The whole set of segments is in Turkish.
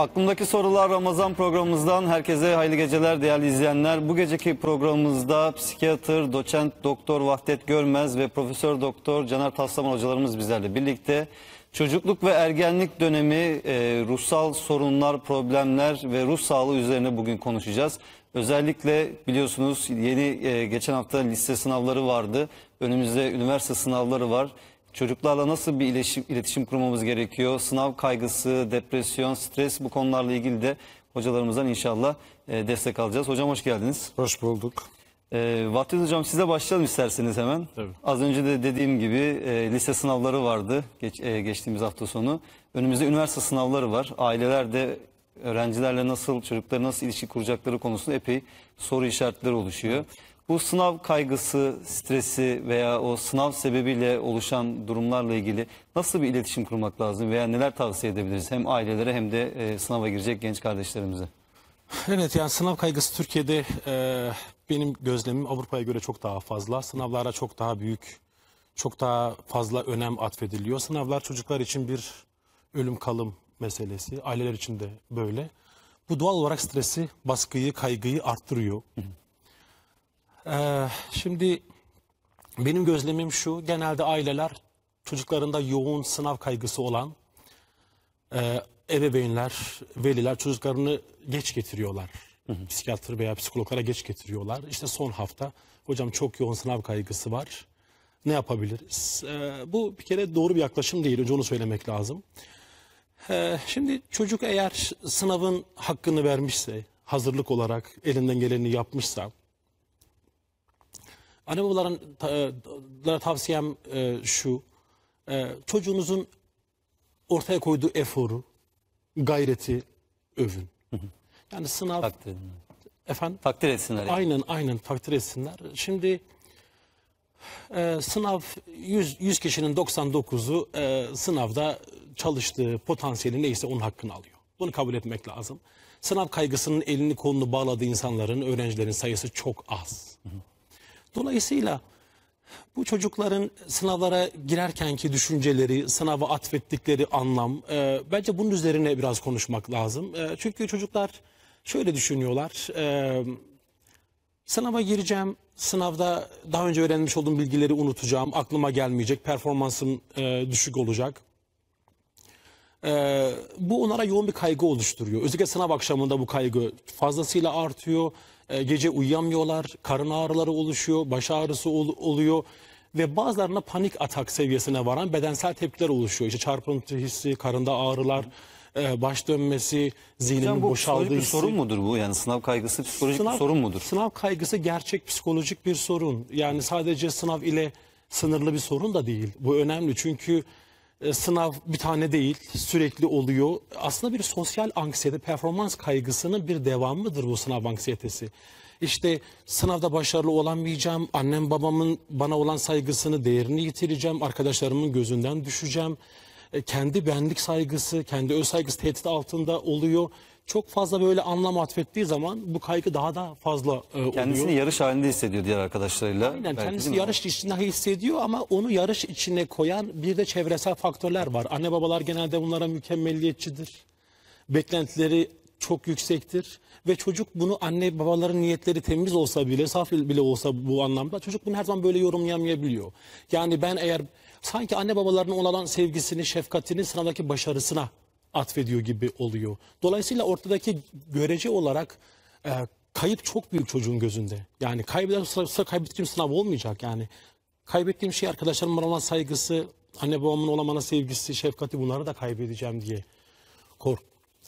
Aklımdaki sorular Ramazan programımızdan herkese hayırlı geceler değerli izleyenler. Bu geceki programımızda psikiyatr, doçent, doktor Vahdet Görmez ve profesör doktor Caner Taslaman hocalarımız bizlerle birlikte çocukluk ve ergenlik dönemi, e, ruhsal sorunlar, problemler ve ruh sağlığı üzerine bugün konuşacağız. Özellikle biliyorsunuz yeni e, geçen hafta lise sınavları vardı. Önümüzde üniversite sınavları var. Çocuklarla nasıl bir iletişim, iletişim kurmamız gerekiyor? Sınav kaygısı, depresyon, stres bu konularla ilgili de hocalarımızdan inşallah e, destek alacağız. Hocam hoş geldiniz. Hoş bulduk. E, Vatiz Hocam size başlayalım isterseniz hemen. Tabii. Az önce de dediğim gibi e, lise sınavları vardı geç, e, geçtiğimiz hafta sonu. Önümüzde üniversite sınavları var. Aileler de öğrencilerle nasıl, çocukları nasıl ilişki kuracakları konusunda epey soru işaretleri oluşuyor. Evet. Bu sınav kaygısı, stresi veya o sınav sebebiyle oluşan durumlarla ilgili nasıl bir iletişim kurmak lazım veya neler tavsiye edebiliriz hem ailelere hem de e, sınava girecek genç kardeşlerimize? Evet yani sınav kaygısı Türkiye'de e, benim gözlemim Avrupa'ya göre çok daha fazla. Sınavlara çok daha büyük, çok daha fazla önem atfediliyor. Sınavlar çocuklar için bir ölüm kalım meselesi. Aileler için de böyle. Bu doğal olarak stresi, baskıyı, kaygıyı arttırıyor. Ee, şimdi benim gözlemim şu, genelde aileler çocuklarında yoğun sınav kaygısı olan e, ebeveynler, veliler çocuklarını geç getiriyorlar. Hı Psikiyatr veya psikologlara geç getiriyorlar. İşte son hafta hocam çok yoğun sınav kaygısı var. Ne yapabiliriz? Ee, bu bir kere doğru bir yaklaşım değil. Önce onu söylemek lazım. Ee, şimdi çocuk eğer sınavın hakkını vermişse, hazırlık olarak elinden geleni yapmışsa, Anne babalara e, tavsiyem e, şu. E, çocuğunuzun ortaya koyduğu eforu, gayreti övün. Yani sınav... Takdir. Efendim? Takdir etsinler. Yani. Aynen aynen takdir etsinler. Şimdi e, sınav 100, 100 kişinin 99'u e, sınavda çalıştığı potansiyeli neyse onun hakkını alıyor. Bunu kabul etmek lazım. Sınav kaygısının elini kolunu bağladığı insanların, öğrencilerin sayısı çok az. Dolayısıyla bu çocukların sınavlara girerkenki düşünceleri, sınava atfettikleri anlam, e, bence bunun üzerine biraz konuşmak lazım. E, çünkü çocuklar şöyle düşünüyorlar, e, sınava gireceğim, sınavda daha önce öğrenmiş olduğum bilgileri unutacağım, aklıma gelmeyecek, performansım e, düşük olacak. E, bu onlara yoğun bir kaygı oluşturuyor. Özellikle sınav akşamında bu kaygı fazlasıyla artıyor. E, gece uyuyamıyorlar, karın ağrıları oluşuyor, baş ağrısı ol, oluyor ve bazılarına panik atak seviyesine varan bedensel tepkiler oluşuyor. İşte çarpıntı hissi, karında ağrılar, e, baş dönmesi, zihninin bu boşaldığı bir hissi. sorun mudur bu? Yani sınav kaygısı psikolojik sınav, bir sorun mudur? Sınav kaygısı gerçek psikolojik bir sorun. Yani sadece sınav ile sınırlı bir sorun da değil. Bu önemli çünkü e, sınav bir tane değil sürekli oluyor. Aslında bir sosyal anksiyete performans kaygısının bir devamıdır bu sınav anksiyetesi. İşte sınavda başarılı olamayacağım, annem babamın bana olan saygısını, değerini yitireceğim, arkadaşlarımın gözünden düşeceğim. E, kendi benlik saygısı, kendi öz saygısı tehdit altında oluyor çok fazla böyle anlam atfettiği zaman bu kaygı daha da fazla e, oluyor. Kendisini yarış halinde hissediyor diğer arkadaşlarıyla. Aynen belki, kendisi yarış içinde hissediyor ama onu yarış içine koyan bir de çevresel faktörler var. Anne babalar genelde bunlara mükemmelliyetçidir. Beklentileri çok yüksektir ve çocuk bunu anne babaların niyetleri temiz olsa bile saf bile olsa bu anlamda çocuk bunu her zaman böyle yorumlayamayabiliyor. Yani ben eğer sanki anne babalarının olan sevgisini, şefkatini, sınavdaki başarısına atfediyor gibi oluyor. Dolayısıyla ortadaki görece olarak e, kayıp çok büyük çocuğun gözünde. Yani kaybederse kaybettiğim sınav olmayacak yani. Kaybettiğim şey arkadaşlarımın olan saygısı, anne babamın olan bana sevgisi, şefkati bunları da kaybedeceğim diye kork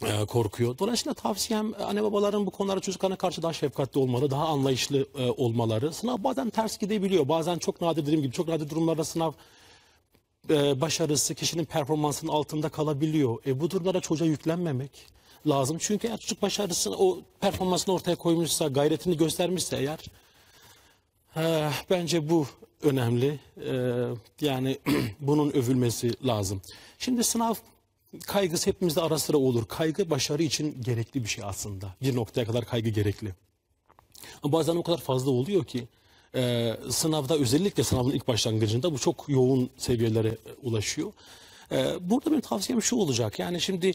e, korkuyor. Dolayısıyla tavsiyem e, anne babaların bu konulara çocuklarına karşı daha şefkatli olmaları, daha anlayışlı e, olmaları. Sınav bazen ters gidebiliyor. Bazen çok nadir dediğim gibi çok nadir durumlarda sınav e, başarısı kişinin performansının altında kalabiliyor. E, bu durumlara çocuğa yüklenmemek lazım. Çünkü eğer çocuk başarısını o performansını ortaya koymuşsa, gayretini göstermişse eğer e, bence bu önemli. E, yani bunun övülmesi lazım. Şimdi sınav kaygısı hepimizde ara sıra olur. Kaygı başarı için gerekli bir şey aslında. Bir noktaya kadar kaygı gerekli. Ama bazen o kadar fazla oluyor ki e, sınavda özellikle sınavın ilk başlangıcında bu çok yoğun seviyelere e, ulaşıyor. Ee, burada benim tavsiyem şu olacak. Yani şimdi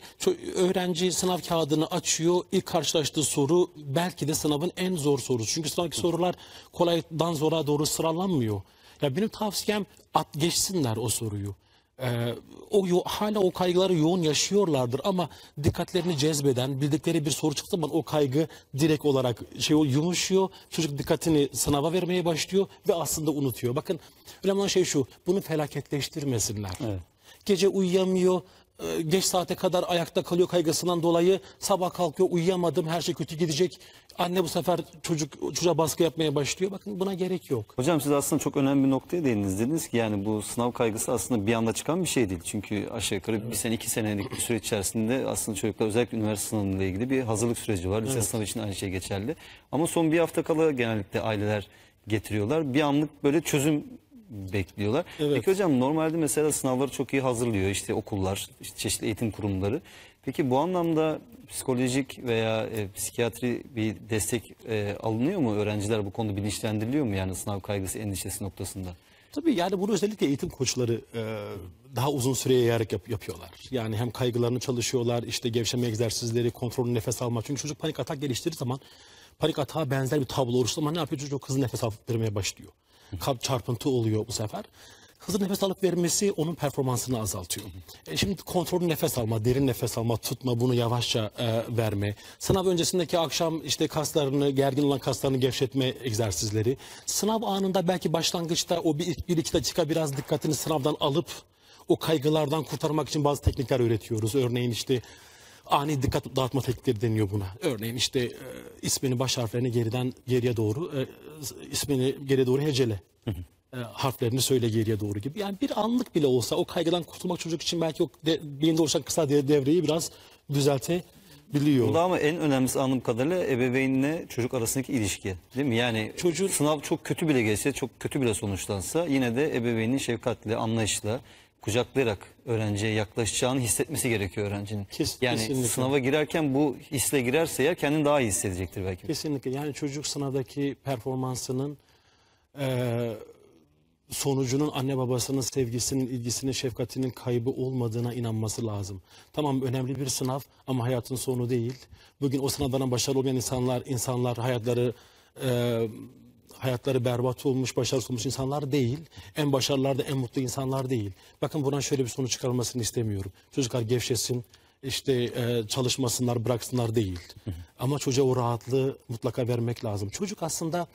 öğrenci sınav kağıdını açıyor. ilk karşılaştığı soru belki de sınavın en zor sorusu. Çünkü sınavdaki sorular kolaydan zora doğru sıralanmıyor. Ya benim tavsiyem at geçsinler o soruyu e, o yo, hala o kaygıları yoğun yaşıyorlardır ama dikkatlerini cezbeden bildikleri bir soru çıktı zaman o kaygı direkt olarak şey yumuşuyor. Çocuk dikkatini sınava vermeye başlıyor ve aslında unutuyor. Bakın önemli olan şey şu. Bunu felaketleştirmesinler. Evet. Gece uyuyamıyor, ee, geç saate kadar ayakta kalıyor kaygısından dolayı sabah kalkıyor uyuyamadım her şey kötü gidecek. Anne bu sefer çocuk çocuğa baskı yapmaya başlıyor. Bakın buna gerek yok. Hocam siz aslında çok önemli bir noktaya değindiniz. Dediniz ki yani bu sınav kaygısı aslında bir anda çıkan bir şey değil. Çünkü aşağı yukarı bir sene iki senelik bir süreç içerisinde aslında çocuklar özellikle üniversite sınavıyla ilgili bir hazırlık süreci var. Lise evet. sınavı için aynı şey geçerli. Ama son bir hafta kala genellikle aileler getiriyorlar. Bir anlık böyle çözüm bekliyorlar. Evet. Peki hocam normalde mesela sınavları çok iyi hazırlıyor işte okullar, işte çeşitli eğitim kurumları. Peki bu anlamda psikolojik veya e, psikiyatri bir destek e, alınıyor mu? Öğrenciler bu konuda bilinçlendiriliyor mu yani sınav kaygısı endişesi noktasında? Tabii yani bunu özellikle eğitim koçları e, daha uzun süreye yayarak yap, yapıyorlar. Yani hem kaygılarını çalışıyorlar, işte gevşeme egzersizleri, kontrolü nefes almak. Çünkü çocuk panik atak geliştirir zaman panik atağa benzer bir tablo oluştuğu ama ne yapıyor? Çocuk hızlı nefes alıp vermeye başlıyor. Kalp çarpıntı oluyor bu sefer. Hızlı nefes alıp vermesi onun performansını azaltıyor. E şimdi kontrolü nefes alma, derin nefes alma, tutma, bunu yavaşça e, verme. Sınav öncesindeki akşam işte kaslarını, gergin olan kaslarını gevşetme egzersizleri. Sınav anında belki başlangıçta o bir, bir iki dakika biraz dikkatini sınavdan alıp o kaygılardan kurtarmak için bazı teknikler öğretiyoruz. Örneğin işte ani dikkat dağıtma teknikleri deniyor buna. Örneğin işte e, ismini baş harflerini geriden geriye doğru e, ismini geriye doğru hecele. E, harflerini söyle geriye doğru gibi. Yani bir anlık bile olsa o kaygıdan kurtulmak çocuk için belki yok de, beyinde oluşan kısa devreyi biraz düzelte biliyor. Bu da ama en önemlisi anladığım kadarıyla ebeveynle çocuk arasındaki ilişki. Değil mi? Yani Çocuğun... sınav çok kötü bile geçse, çok kötü bile sonuçlansa yine de ebeveynin şefkatle, anlayışla kucaklayarak öğrenciye yaklaşacağını hissetmesi gerekiyor öğrencinin. Kes, yani kesinlikle. sınava girerken bu hisle girerse eğer kendini daha iyi hissedecektir belki. Kesinlikle yani çocuk sınavdaki performansının e, sonucunun anne babasının sevgisinin, ilgisinin, şefkatinin kaybı olmadığına inanması lazım. Tamam önemli bir sınav ama hayatın sonu değil. Bugün o sınavdan başarılı olmayan insanlar, insanlar hayatları... E, hayatları berbat olmuş, başarısız olmuş insanlar değil. En başarılılar da en mutlu insanlar değil. Bakın buradan şöyle bir sonuç çıkarmasını istemiyorum. Çocuklar gevşesin, işte e, çalışmasınlar, bıraksınlar değil. Ama çocuğa o rahatlığı mutlaka vermek lazım. Çocuk aslında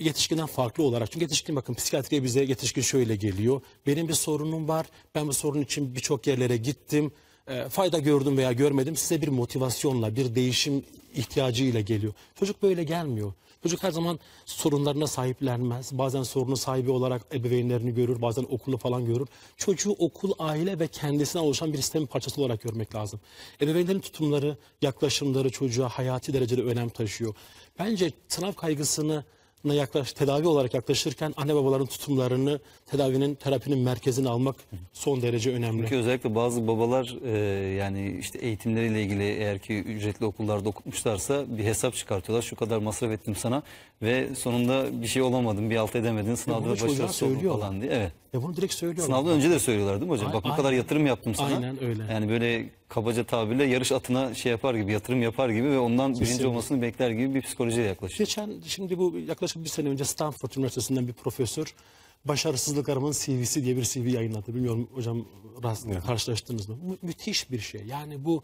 yetişkinden farklı olarak. Çünkü yetişkin bakın psikiyatriye bize yetişkin şöyle geliyor. Benim bir sorunum var. Ben bu sorun için birçok yerlere gittim. E, fayda gördüm veya görmedim. Size bir motivasyonla, bir değişim ihtiyacıyla geliyor. Çocuk böyle gelmiyor. Çocuk her zaman sorunlarına sahiplenmez. Bazen sorunu sahibi olarak ebeveynlerini görür, bazen okulu falan görür. Çocuğu okul, aile ve kendisine oluşan bir sistemin parçası olarak görmek lazım. Ebeveynlerin tutumları, yaklaşımları çocuğa hayati derecede önem taşıyor. Bence sınav kaygısını yaklaş, tedavi olarak yaklaşırken anne babaların tutumlarını tedavinin terapinin merkezine almak son derece önemli. Çünkü özellikle bazı babalar e, yani işte eğitimleriyle ilgili eğer ki ücretli okullarda okutmuşlarsa bir hesap çıkartıyorlar. Şu kadar masraf ettim sana ve sonunda bir şey olamadın, bir alt edemedin, sınavda başarısız oldun falan diye. Evet. Ya bunu direkt söylüyorlar. Sınavdan önce de söylüyorlar değil mi hocam? Aynen. Bak bu kadar yatırım yaptım sana. Aynen öyle. Yani böyle kabaca tabirle yarış atına şey yapar gibi, yatırım yapar gibi ve ondan Kesinlikle. birinci olmasını bekler gibi bir psikolojiye yaklaşıyor. Geçen, şimdi bu yaklaşık bir sene önce Stanford Üniversitesi'nden bir profesör başarısızlıklarımın CV'si diye bir CV yayınladı. Bilmiyorum hocam rast, evet. karşılaştınız mı? Mü müthiş bir şey. Yani bu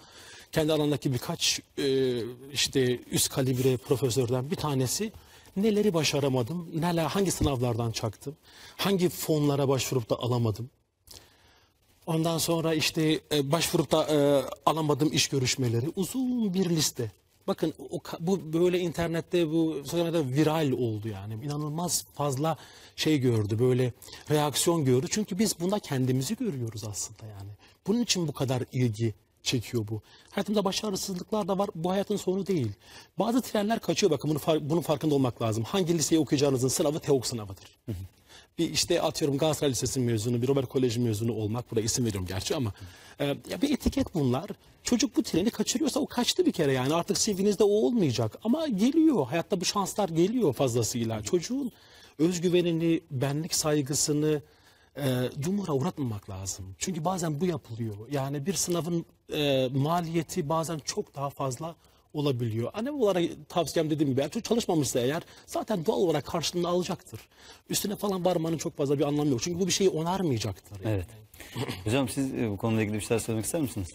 kendi alandaki birkaç e, işte üst kalibre profesörden bir tanesi neleri başaramadım, neler, hangi sınavlardan çaktım, hangi fonlara başvurup da alamadım. Ondan sonra işte e, başvurup da e, alamadığım iş görüşmeleri uzun bir liste. Bakın o, bu böyle internette bu sosyal medyada viral oldu yani. İnanılmaz fazla şey gördü böyle reaksiyon gördü. Çünkü biz bunda kendimizi görüyoruz aslında yani. Bunun için bu kadar ilgi çekiyor bu. Hayatımda başarısızlıklar da var. Bu hayatın sonu değil. Bazı trenler kaçıyor bakın bunu, bunun farkında olmak lazım. Hangi liseyi okuyacağınızın sınavı TEOK sınavıdır. Hı hı bir işte atıyorum Galatasaray Lisesi mezunu, bir Robert Koleji mezunu olmak. Burada isim veriyorum gerçi ama. E, ya bir etiket bunlar. Çocuk bu treni kaçırıyorsa o kaçtı bir kere yani. Artık CV'nizde o olmayacak. Ama geliyor. Hayatta bu şanslar geliyor fazlasıyla. Çocuğun özgüvenini, benlik saygısını e, cumhura uğratmamak lazım. Çünkü bazen bu yapılıyor. Yani bir sınavın e, maliyeti bazen çok daha fazla olabiliyor. Anne hani olarak tavsiyem dediğim gibi erkek çalışmamışsa eğer zaten doğal olarak karşılığını alacaktır. Üstüne falan varmanın çok fazla bir anlamı yok. Çünkü bu bir şeyi onarmayacaktır. Yani. Evet. Hocam siz e, bu konuda ilgili bir şeyler söylemek ister misiniz?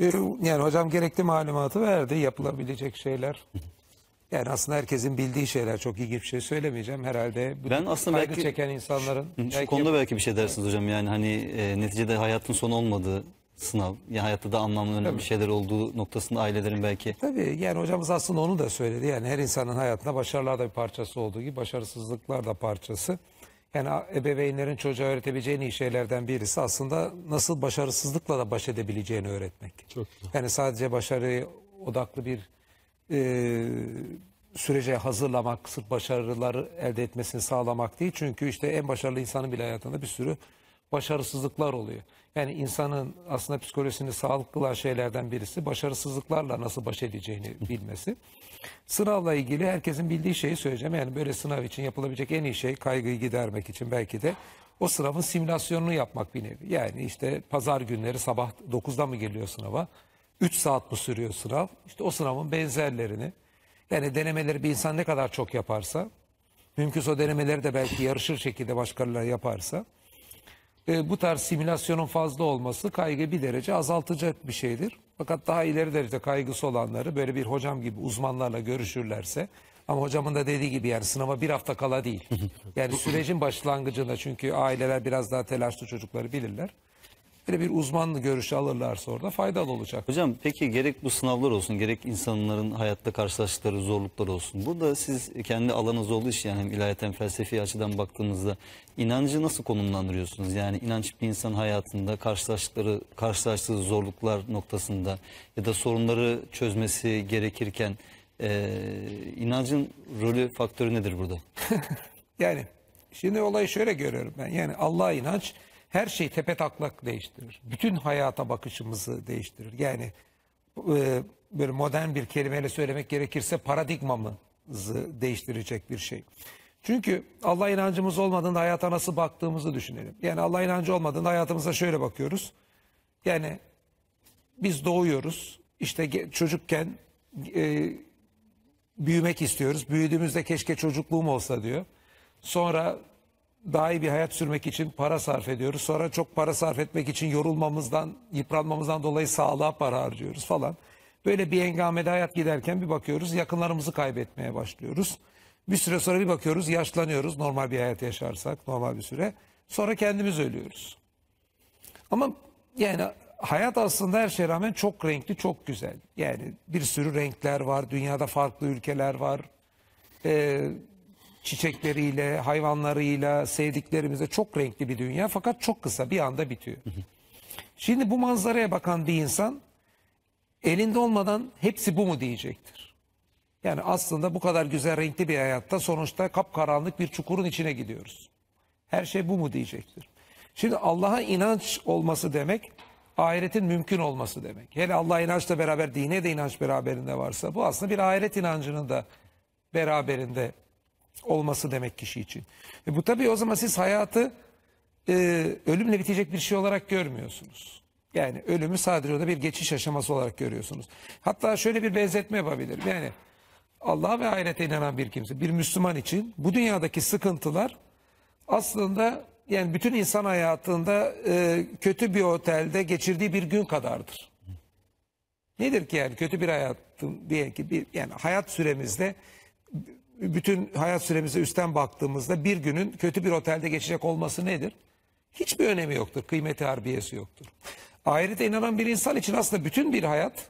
E, yani hocam gerekli malumatı verdi. Yapılabilecek şeyler. Yani aslında herkesin bildiği şeyler çok ilginç bir şey söylemeyeceğim herhalde. Bu ben aslında belki çeken insanların şu, şu belki konuda belki bir şey dersiniz hocam. Yani hani e, neticede hayatın son olmadığı sınav. Yani hayatta da anlamlı önemli Tabii. şeyler olduğu noktasında ailelerin belki. Tabii yani hocamız aslında onu da söyledi. Yani her insanın hayatında başarılar da bir parçası olduğu gibi başarısızlıklar da parçası. Yani ebeveynlerin çocuğa öğretebileceği en iyi şeylerden birisi aslında nasıl başarısızlıkla da baş edebileceğini öğretmek. Çok güzel. Yani sadece başarıya odaklı bir e, sürece hazırlamak, sırf başarıları elde etmesini sağlamak değil. Çünkü işte en başarılı insanın bile hayatında bir sürü başarısızlıklar oluyor. Yani insanın aslında psikolojisini sağlıklılar şeylerden birisi başarısızlıklarla nasıl baş edeceğini bilmesi. Sınavla ilgili herkesin bildiği şeyi söyleyeceğim. Yani böyle sınav için yapılabilecek en iyi şey kaygıyı gidermek için belki de o sınavın simülasyonunu yapmak bir nevi. Yani işte pazar günleri sabah 9'da mı geliyor sınava? 3 saat mi sürüyor sınav? İşte o sınavın benzerlerini yani denemeleri bir insan ne kadar çok yaparsa mümkünse o denemeleri de belki yarışır şekilde başkalarına yaparsa e, bu tarz simülasyonun fazla olması kaygı bir derece azaltacak bir şeydir. Fakat daha ileri derece kaygısı olanları böyle bir hocam gibi uzmanlarla görüşürlerse ama hocamın da dediği gibi yani sınava bir hafta kala değil. Yani sürecin başlangıcında çünkü aileler biraz daha telaşlı çocukları bilirler. Böyle bir uzmanlı görüşü alırlarsa orada faydalı olacak. Hocam peki gerek bu sınavlar olsun gerek insanların hayatta karşılaştıkları zorluklar olsun. Burada siz kendi alanınız olduğu için yani hem ilahiyeten felsefi açıdan baktığınızda inancı nasıl konumlandırıyorsunuz? Yani inanç bir insan hayatında karşılaştıkları karşılaştığı zorluklar noktasında ya da sorunları çözmesi gerekirken e, inancın rolü faktörü nedir burada? yani şimdi olayı şöyle görüyorum ben. Yani Allah'a inanç her şey tepe taklak değiştirir. Bütün hayata bakışımızı değiştirir. Yani e, böyle modern bir kelimeyle söylemek gerekirse paradigmamızı değiştirecek bir şey. Çünkü Allah inancımız olmadığında hayata nasıl baktığımızı düşünelim. Yani Allah inancı olmadığında hayatımıza şöyle bakıyoruz. Yani biz doğuyoruz. İşte çocukken e, büyümek istiyoruz. Büyüdüğümüzde keşke çocukluğum olsa diyor. Sonra daha iyi bir hayat sürmek için para sarf ediyoruz. Sonra çok para sarf etmek için yorulmamızdan, yıpranmamızdan dolayı sağlığa para harcıyoruz falan. Böyle bir engamede hayat giderken bir bakıyoruz yakınlarımızı kaybetmeye başlıyoruz. Bir süre sonra bir bakıyoruz yaşlanıyoruz normal bir hayat yaşarsak normal bir süre. Sonra kendimiz ölüyoruz. Ama yani hayat aslında her şeye rağmen çok renkli, çok güzel. Yani bir sürü renkler var, dünyada farklı ülkeler var. Ee, çiçekleriyle, hayvanlarıyla, sevdiklerimize çok renkli bir dünya fakat çok kısa bir anda bitiyor. Şimdi bu manzaraya bakan bir insan elinde olmadan hepsi bu mu diyecektir. Yani aslında bu kadar güzel renkli bir hayatta sonuçta kapkaranlık bir çukurun içine gidiyoruz. Her şey bu mu diyecektir. Şimdi Allah'a inanç olması demek ahiretin mümkün olması demek. Hele Allah inançla beraber dine de inanç beraberinde varsa bu aslında bir ahiret inancının da beraberinde olması demek kişi için. E bu tabii o zaman siz hayatı e, ölümle bitecek bir şey olarak görmüyorsunuz. Yani ölümü sadece orada bir geçiş aşaması olarak görüyorsunuz. Hatta şöyle bir benzetme yapabilirim. Yani Allah'a ve ahirete inanan bir kimse, bir Müslüman için bu dünyadaki sıkıntılar aslında yani bütün insan hayatında e, kötü bir otelde geçirdiği bir gün kadardır. Nedir ki yani kötü bir hayatın diye ki bir yani hayat süremizde bütün hayat süremize üstten baktığımızda bir günün kötü bir otelde geçecek olması nedir? Hiçbir önemi yoktur. Kıymeti harbiyesi yoktur. Ahirete inanan bir insan için aslında bütün bir hayat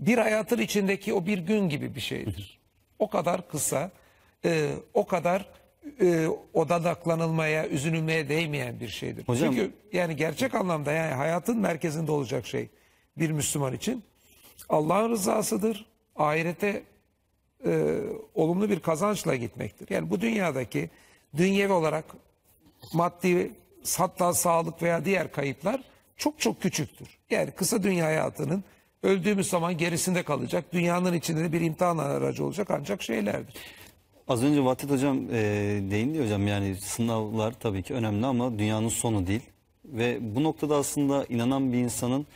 bir hayatın içindeki o bir gün gibi bir şeydir. O kadar kısa, e, o kadar e, odadaklanılmaya, üzülmeye değmeyen bir şeydir. Hocam, Çünkü yani gerçek anlamda yani hayatın merkezinde olacak şey bir Müslüman için Allah'ın rızasıdır. Ahirete e, olumlu bir kazançla gitmektir. Yani bu dünyadaki dünyevi olarak maddi hatta sağlık veya diğer kayıplar çok çok küçüktür. Yani kısa dünya hayatının öldüğümüz zaman gerisinde kalacak. Dünyanın içinde de bir imtihan aracı olacak ancak şeylerdir. Az önce Vatit Hocam e, değindi hocam yani sınavlar tabii ki önemli ama dünyanın sonu değil. Ve bu noktada aslında inanan bir insanın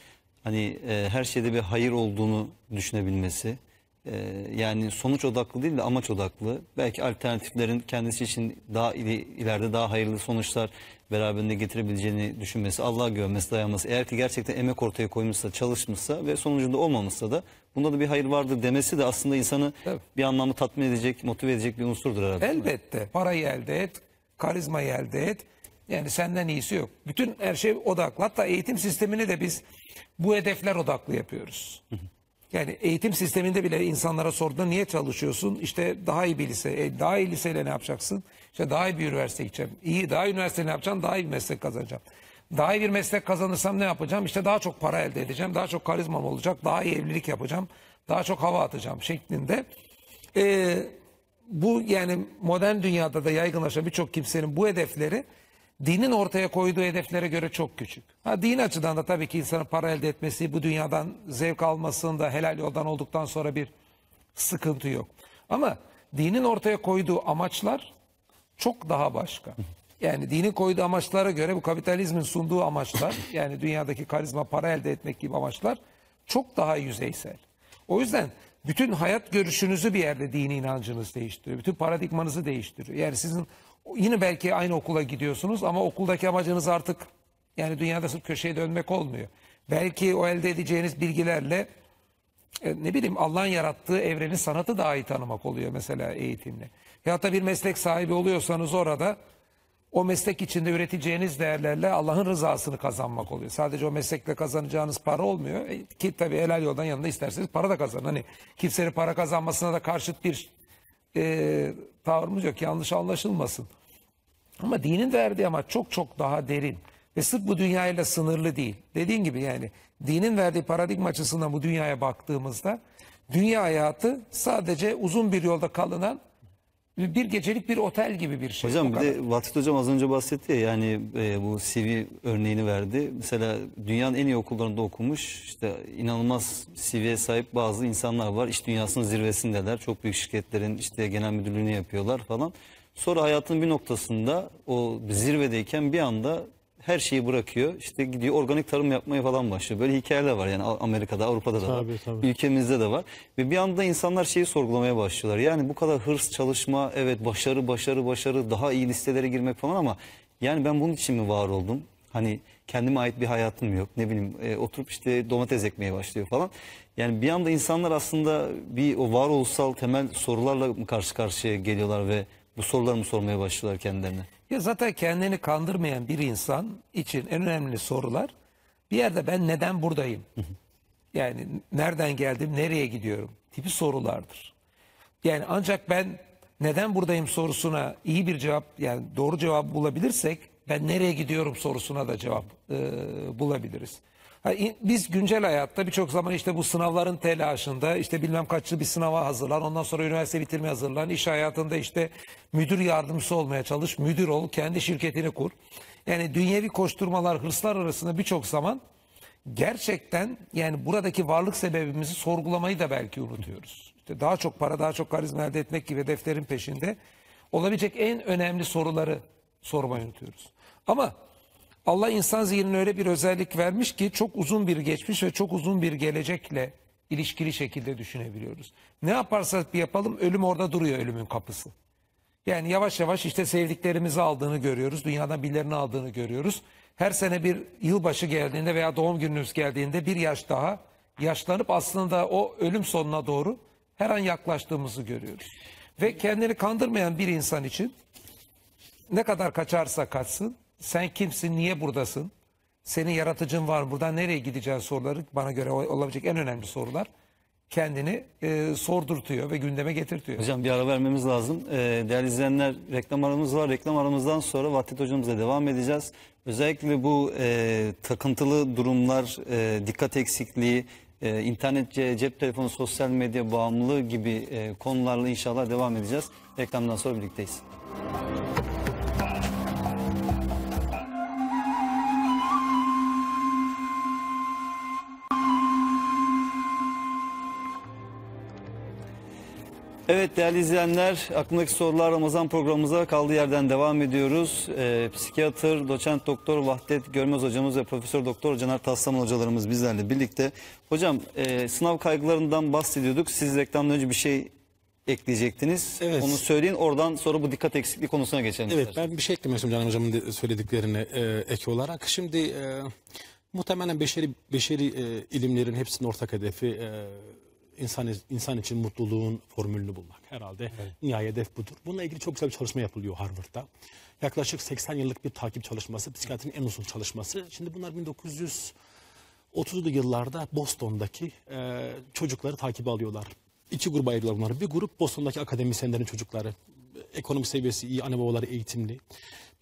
hani e, her şeyde bir hayır olduğunu düşünebilmesi, e, yani sonuç odaklı değil de amaç odaklı. Belki alternatiflerin kendisi için daha ili, ileride daha hayırlı sonuçlar beraberinde getirebileceğini düşünmesi, Allah'a güvenmesi, dayanması. Eğer ki gerçekten emek ortaya koymuşsa, çalışmışsa ve sonucunda olmamışsa da bunda da bir hayır vardır demesi de aslında insanı Tabii. bir anlamda tatmin edecek, motive edecek bir unsurdur herhalde. Elbette. Parayı elde et, karizmayı elde et. Yani senden iyisi yok. Bütün her şey odaklı. Hatta eğitim sistemini de biz bu hedefler odaklı yapıyoruz. Yani eğitim sisteminde bile insanlara sorduğunda niye çalışıyorsun? İşte daha iyi bir lise. E, daha iyi liseyle ne yapacaksın? İşte daha iyi bir üniversite gideceğim. İyi daha iyi üniversite ne yapacağım? Daha iyi bir meslek kazanacağım. Daha iyi bir meslek kazanırsam ne yapacağım? İşte daha çok para elde edeceğim. Daha çok karizmam olacak. Daha iyi evlilik yapacağım. Daha çok hava atacağım şeklinde. E, bu yani modern dünyada da yaygınlaşan birçok kimsenin bu hedefleri dinin ortaya koyduğu hedeflere göre çok küçük. Ha, din açıdan da tabii ki insanın para elde etmesi, bu dünyadan zevk almasında helal yoldan olduktan sonra bir sıkıntı yok. Ama dinin ortaya koyduğu amaçlar çok daha başka. Yani dinin koyduğu amaçlara göre bu kapitalizmin sunduğu amaçlar, yani dünyadaki karizma para elde etmek gibi amaçlar çok daha yüzeysel. O yüzden bütün hayat görüşünüzü bir yerde dini inancınız değiştiriyor. Bütün paradigmanızı değiştiriyor. Yani sizin Yine belki aynı okula gidiyorsunuz ama okuldaki amacınız artık yani dünyada sırf köşeye dönmek olmuyor. Belki o elde edeceğiniz bilgilerle e, ne bileyim Allah'ın yarattığı evrenin sanatı daha iyi tanımak oluyor mesela eğitimle. Ya da bir meslek sahibi oluyorsanız orada o meslek içinde üreteceğiniz değerlerle Allah'ın rızasını kazanmak oluyor. Sadece o meslekle kazanacağınız para olmuyor. E, ki tabii helal yoldan yanında isterseniz para da kazanın. Hani kimsenin para kazanmasına da karşıt bir e, tavrımız yok. Yanlış anlaşılmasın. Ama dinin verdiği ama çok çok daha derin. Ve sırf bu dünyayla sınırlı değil. dediğim gibi yani dinin verdiği paradigma açısından bu dünyaya baktığımızda dünya hayatı sadece uzun bir yolda kalınan bir gecelik bir otel gibi bir şey. Hocam bir de Vatfet Hocam az önce bahsetti ya yani e, bu CV örneğini verdi. Mesela dünyanın en iyi okullarında okumuş işte inanılmaz CV'ye sahip bazı insanlar var. İş dünyasının zirvesindeler. Çok büyük şirketlerin işte genel müdürlüğünü yapıyorlar falan. Sonra hayatın bir noktasında o zirvedeyken bir anda her şeyi bırakıyor. İşte gidiyor organik tarım yapmaya falan başlıyor. Böyle hikayeler var yani Amerika'da, Avrupa'da da tabii, var. Tabii. Ülkemizde de var. Ve bir anda insanlar şeyi sorgulamaya başlıyorlar. Yani bu kadar hırs, çalışma, evet başarı, başarı, başarı, daha iyi listelere girmek falan ama yani ben bunun için mi var oldum? Hani kendime ait bir hayatım yok. Ne bileyim e, oturup işte domates ekmeye başlıyor falan. Yani bir anda insanlar aslında bir o varoluşsal temel sorularla mı karşı karşıya geliyorlar ve bu soruları mı sormaya başlıyorlar kendilerine? Ya zaten kendini kandırmayan bir insan için en önemli sorular bir yerde ben neden buradayım? Yani nereden geldim, nereye gidiyorum? Tipi sorulardır. Yani ancak ben neden buradayım sorusuna iyi bir cevap yani doğru cevap bulabilirsek ben nereye gidiyorum sorusuna da cevap e, bulabiliriz biz güncel hayatta birçok zaman işte bu sınavların telaşında işte bilmem kaçlı bir sınava hazırlan ondan sonra üniversite bitirme hazırlan iş hayatında işte müdür yardımcısı olmaya çalış müdür ol kendi şirketini kur. Yani dünyevi koşturmalar hırslar arasında birçok zaman gerçekten yani buradaki varlık sebebimizi sorgulamayı da belki unutuyoruz. İşte daha çok para daha çok karizma elde etmek gibi defterin peşinde olabilecek en önemli soruları sormayı unutuyoruz. Ama Allah insan zihnine öyle bir özellik vermiş ki çok uzun bir geçmiş ve çok uzun bir gelecekle ilişkili şekilde düşünebiliyoruz. Ne yaparsak bir yapalım ölüm orada duruyor ölümün kapısı. Yani yavaş yavaş işte sevdiklerimizi aldığını görüyoruz. Dünyadan birilerini aldığını görüyoruz. Her sene bir yılbaşı geldiğinde veya doğum gününüz geldiğinde bir yaş daha yaşlanıp aslında o ölüm sonuna doğru her an yaklaştığımızı görüyoruz. Ve kendini kandırmayan bir insan için ne kadar kaçarsa kaçsın sen kimsin, niye buradasın? Senin yaratıcın var, buradan nereye gideceğin soruları bana göre olabilecek en önemli sorular kendini e, sordurtuyor ve gündeme getirtiyor. Hocam bir ara vermemiz lazım. E, değerli izleyenler reklam aramız var. Reklam aramızdan sonra Vattit hocamızla devam edeceğiz. Özellikle bu e, takıntılı durumlar, e, dikkat eksikliği, e, internet, cep telefonu, sosyal medya bağımlılığı gibi e, konularla inşallah devam edeceğiz. Reklamdan sonra birlikteyiz. Evet değerli izleyenler, aklımdaki sorular Ramazan programımıza kaldığı yerden devam ediyoruz. E, psikiyatr, doçent doktor Vahdet Görmez hocamız ve profesör doktor Caner Taslaman hocalarımız bizlerle birlikte. Hocam e, sınav kaygılarından bahsediyorduk. Siz reklamdan önce bir şey ekleyecektiniz. Evet. Onu söyleyin oradan sonra bu dikkat eksikliği konusuna geçelim. Evet istersen. ben bir şey eklemek istiyorum hocamın söylediklerine e, ek olarak. Şimdi e, muhtemelen beşeri, beşeri e, ilimlerin hepsinin ortak hedefi... E, insan insan için mutluluğun formülünü bulmak. Herhalde evet. nihai hedef budur. Bununla ilgili çok güzel bir çalışma yapılıyor Harvard'da. Yaklaşık 80 yıllık bir takip çalışması, psikiyatrinin en uzun çalışması. Şimdi bunlar 1900 yıllarda Boston'daki e, çocukları takip alıyorlar. İki gruba ayrılar bunları Bir grup Boston'daki akademisyenlerin çocukları. Ekonomik seviyesi iyi, anne babaları eğitimli.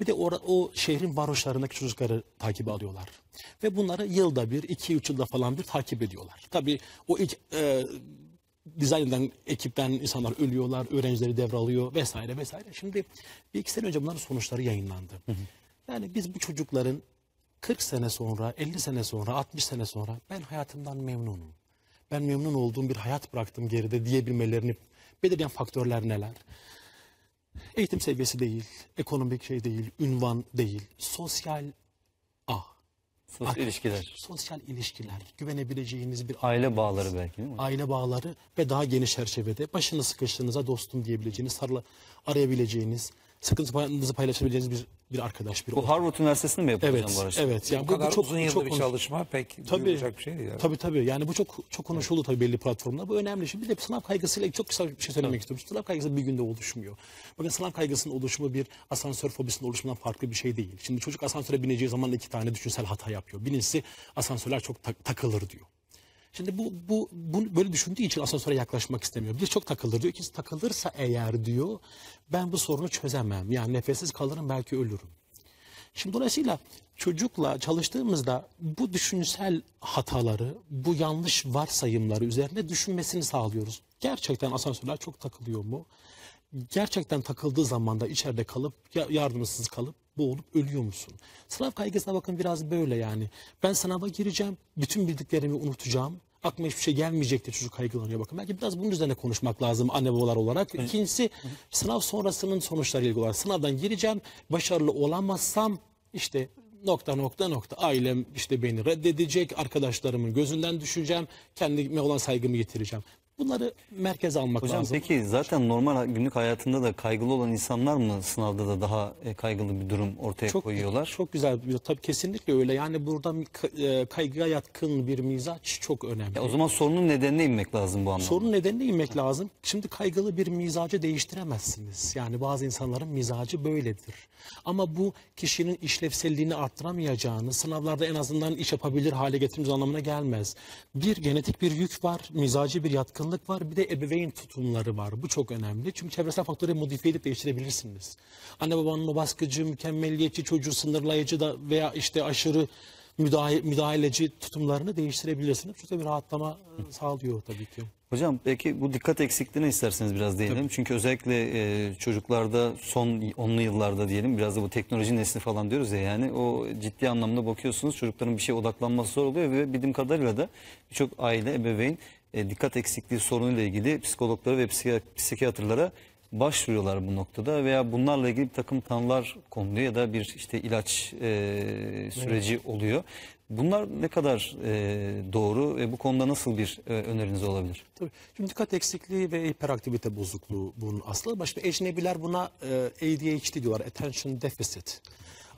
Bir de o, o şehrin varoşlarındaki çocukları takip alıyorlar. Ve bunları yılda bir, iki, üç yılda falan bir takip ediyorlar. Tabii o ilk e, dizayndan, ekipten insanlar ölüyorlar, öğrencileri devralıyor vesaire vesaire. Şimdi bir iki sene önce bunların sonuçları yayınlandı. Yani biz bu çocukların 40 sene sonra, 50 sene sonra, 60 sene sonra ben hayatımdan memnunum. Ben memnun olduğum bir hayat bıraktım geride diyebilmelerini belirleyen faktörler neler? Eğitim seviyesi değil, ekonomik şey değil, ünvan değil, sosyal Sosyal Bak, ilişkiler. Sosyal ilişkiler, güvenebileceğiniz bir aile bağları belki değil mi? Aile bağları ve daha geniş çerçevede başını sıkıştığınıza dostum diyebileceğiniz, sarla arayabileceğiniz, sıkıntınızı paylaşabileceğiniz bir bir arkadaş bir. Bu Harvard Üniversitesi'nde mi yapılıyor evet, Barış? Evet. Yani bu, bu kadar çok, uzun yılda bir çalışma pek tabii, duyulacak bir şey değil. Yani. Tabii tabii. Yani bu çok çok konuşuldu tabii belli platformlar. Bu önemli. Şimdi bir de sınav kaygısıyla çok kısa bir şey söylemek evet. istiyorum. Sınav kaygısı bir günde oluşmuyor. Bakın sınav kaygısının oluşumu bir asansör fobisinin oluşumundan farklı bir şey değil. Şimdi çocuk asansöre bineceği zaman iki tane düşünsel hata yapıyor. Birincisi asansörler çok tak takılır diyor. Şimdi bu, bu, bu böyle düşündüğü için asansöre yaklaşmak istemiyor. Bir çok takılır diyor. İkincisi takılırsa eğer diyor ben bu sorunu çözemem. Yani nefessiz kalırım belki ölürüm. Şimdi dolayısıyla çocukla çalıştığımızda bu düşünsel hataları, bu yanlış varsayımları üzerine düşünmesini sağlıyoruz. Gerçekten asansörler çok takılıyor mu? gerçekten takıldığı zaman da içeride kalıp yardımsız kalıp boğulup ölüyor musun? Sınav kaygısına bakın biraz böyle yani. Ben sınava gireceğim, bütün bildiklerimi unutacağım. Aklıma hiçbir şey gelmeyecektir çocuk kaygılanıyor bakın. Belki biraz bunun üzerine konuşmak lazım anne babalar olarak. Evet. İkincisi sınav sonrasının sonuçları ilgili olarak. Sınavdan gireceğim, başarılı olamazsam işte nokta nokta nokta ailem işte beni reddedecek, arkadaşlarımın gözünden düşeceğim, kendime olan saygımı getireceğim. Bunları merkeze almak Hocam, lazım. Peki zaten normal günlük hayatında da kaygılı olan insanlar mı sınavda da daha e, kaygılı bir durum ortaya çok, koyuyorlar? Çok güzel. Tabii kesinlikle öyle. Yani burada e, kaygıya yatkın bir mizaç çok önemli. Ya o zaman sorunun nedenine inmek lazım bu anlamda. Sorunun nedenine inmek lazım. Şimdi kaygılı bir mizacı değiştiremezsiniz. Yani bazı insanların mizacı böyledir. Ama bu kişinin işlevselliğini arttıramayacağını, sınavlarda en azından iş yapabilir hale getirmemiz anlamına gelmez. Bir genetik bir yük var, mizacı bir yatkın alışkanlık var bir de ebeveyn tutumları var. Bu çok önemli. Çünkü çevresel faktörü modifiye edip değiştirebilirsiniz. Anne babanın o baskıcı, mükemmeliyetçi, çocuğu sınırlayıcı da veya işte aşırı müdahale, müdahaleci tutumlarını değiştirebilirsiniz. Bu da bir rahatlama e, sağlıyor tabii ki. Hocam belki bu dikkat eksikliğine isterseniz biraz değinelim. Tabii. Çünkü özellikle e, çocuklarda son onlu yıllarda diyelim biraz da bu teknoloji nesli falan diyoruz ya yani o ciddi anlamda bakıyorsunuz çocukların bir şey odaklanması zor oluyor ve bildiğim kadarıyla da birçok aile ebeveyn e, dikkat eksikliği sorunuyla ilgili psikologlara ve psikiyatrlara başvuruyorlar bu noktada veya bunlarla ilgili bir takım tanılar konuluyor ya da bir işte ilaç e, süreci evet. oluyor. Bunlar ne kadar e, doğru ve bu konuda nasıl bir e, öneriniz olabilir? Tabii. Şimdi dikkat eksikliği ve hiperaktivite bozukluğu bunun aslı. Başka ecnebiler buna e, ADHD diyorlar, attention deficit.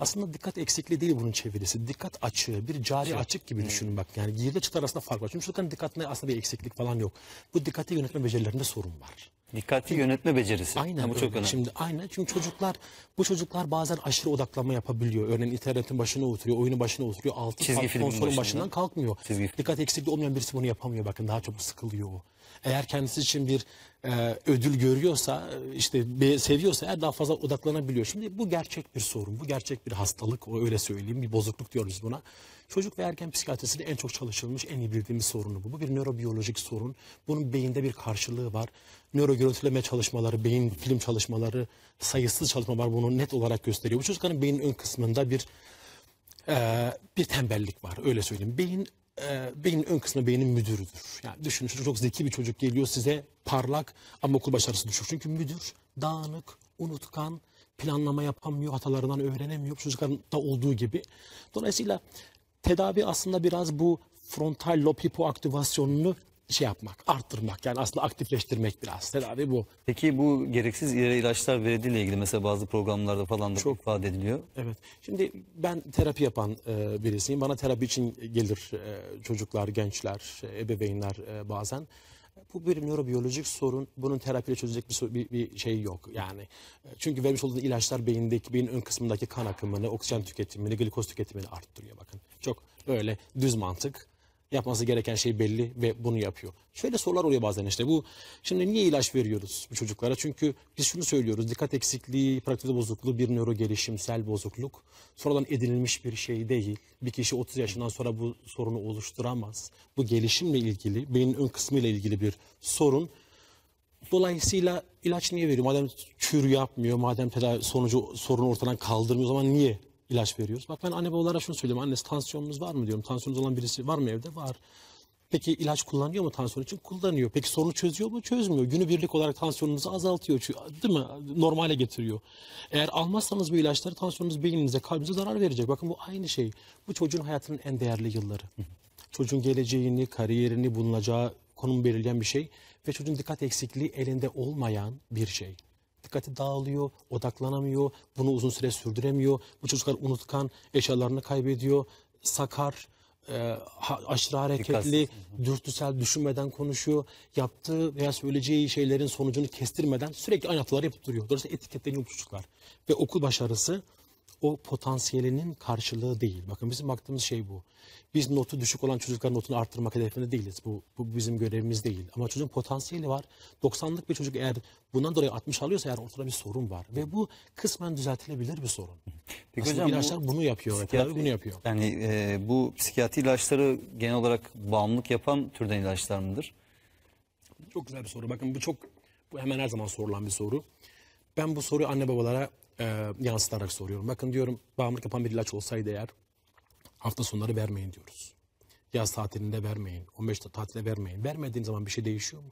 Aslında dikkat eksikliği değil bunun çevirisi. Dikkat açığı, bir cari şey. açık gibi hmm. düşünün bak. Yani girdi çıktı arasında fark var. Çünkü çocukların dikkatinde aslında bir eksiklik falan yok. Bu dikkati yönetme becerilerinde sorun var. Dikkati yönetme becerisi. Aynen. Bu çok önemli. Şimdi aynen çünkü çocuklar bu çocuklar bazen aşırı odaklama yapabiliyor. Örneğin internetin başına oturuyor, oyunun başına oturuyor. Altı Çizgi konsolun başından, başından kalkmıyor. Çizgi. Dikkat eksikliği olmayan birisi bunu yapamıyor. Bakın daha çok sıkılıyor o eğer kendisi için bir e, ödül görüyorsa, e, işte seviyorsa eğer daha fazla odaklanabiliyor. Şimdi bu gerçek bir sorun, bu gerçek bir hastalık, öyle söyleyeyim, bir bozukluk diyoruz buna. Çocuk ve erken psikiyatrisinde en çok çalışılmış, en iyi bildiğimiz sorunu bu. Bu bir nörobiyolojik sorun. Bunun beyinde bir karşılığı var. Nöro görüntüleme çalışmaları, beyin film çalışmaları, sayısız çalışma var, bunu net olarak gösteriyor. Bu çocukların beyin ön kısmında bir e, bir tembellik var öyle söyleyeyim. Beyin ee, beynin ön kısmı beynin müdürüdür. Yani düşünün çok zeki bir çocuk geliyor size parlak ama okul başarısı düşük. Çünkü müdür dağınık, unutkan, planlama yapamıyor, hatalarından öğrenemiyor çocukların da olduğu gibi. Dolayısıyla tedavi aslında biraz bu frontal lob hipoaktivasyonunu şey yapmak, arttırmak yani aslında aktifleştirmek biraz tedavi bu. Peki bu gereksiz ilaçlar verildiğiyle ilgili mesela bazı programlarda falan da çok ifade ediliyor. Evet. Şimdi ben terapi yapan e, birisiyim. Bana terapi için gelir e, çocuklar, gençler, e, ebeveynler e, bazen. Bu bir nörobiyolojik sorun. Bunun terapiyle çözecek bir, bir, bir şey yok yani. Çünkü vermiş olduğu ilaçlar beyindeki, beyin ön kısmındaki kan akımını, oksijen tüketimini, glikoz tüketimini arttırıyor bakın. Çok böyle düz mantık. Yapması gereken şey belli ve bunu yapıyor. Şöyle sorular oluyor bazen işte bu şimdi niye ilaç veriyoruz bu çocuklara? Çünkü biz şunu söylüyoruz dikkat eksikliği, pratikte bozukluğu bir nöro gelişimsel bozukluk. Sonradan edinilmiş bir şey değil. Bir kişi 30 yaşından sonra bu sorunu oluşturamaz. Bu gelişimle ilgili, beynin ön kısmıyla ilgili bir sorun. Dolayısıyla ilaç niye veriyor? Madem kür yapmıyor, madem tedavi sonucu sorunu ortadan kaldırmıyor o zaman niye ilaç veriyoruz. Bak ben anne babalara şunu söylüyorum. Annesi tansiyonunuz var mı diyorum. Tansiyonunuz olan birisi var mı evde? Var. Peki ilaç kullanıyor mu tansiyon için? Kullanıyor. Peki sorunu çözüyor mu? Çözmüyor. Günübirlik olarak tansiyonunuzu azaltıyor. Değil mi? Normale getiriyor. Eğer almazsanız bu ilaçları tansiyonunuz beyninize, kalbinize zarar verecek. Bakın bu aynı şey. Bu çocuğun hayatının en değerli yılları. Çocuğun geleceğini, kariyerini, bulunacağı konum belirleyen bir şey. Ve çocuğun dikkat eksikliği elinde olmayan bir şey dikkati dağılıyor, odaklanamıyor, bunu uzun süre sürdüremiyor. Bu çocuklar unutkan, eşyalarını kaybediyor, sakar, e, aşırı hareketli, Dikkat. dürtüsel, düşünmeden konuşuyor. Yaptığı veya söyleyeceği şeylerin sonucunu kestirmeden sürekli aynı hataları yapıp duruyor. Dolayısıyla etiketleniyor bu çocuklar. Ve okul başarısı o potansiyelinin karşılığı değil. Bakın bizim baktığımız şey bu. Biz notu düşük olan çocukların notunu arttırmak hedefinde değiliz. Bu, bu bizim görevimiz değil. Ama çocuğun potansiyeli var. 90'lık bir çocuk eğer bundan dolayı 60 alıyorsa eğer ortada bir sorun var. Ve bu kısmen düzeltilebilir bir sorun. Peki Aslında hocam, ilaçlar bu, bunu yapıyor. Tedavi bunu yapıyor. Yani e, bu psikiyatri ilaçları genel olarak bağımlılık yapan türden ilaçlar mıdır? Çok güzel bir soru. Bakın bu çok bu hemen her zaman sorulan bir soru. Ben bu soruyu anne babalara e, yansıtarak soruyorum. Bakın diyorum bağımlılık yapan bir ilaç olsaydı eğer hafta sonları vermeyin diyoruz. Yaz tatilinde vermeyin, 15 tatilde vermeyin. Vermediğin zaman bir şey değişiyor mu?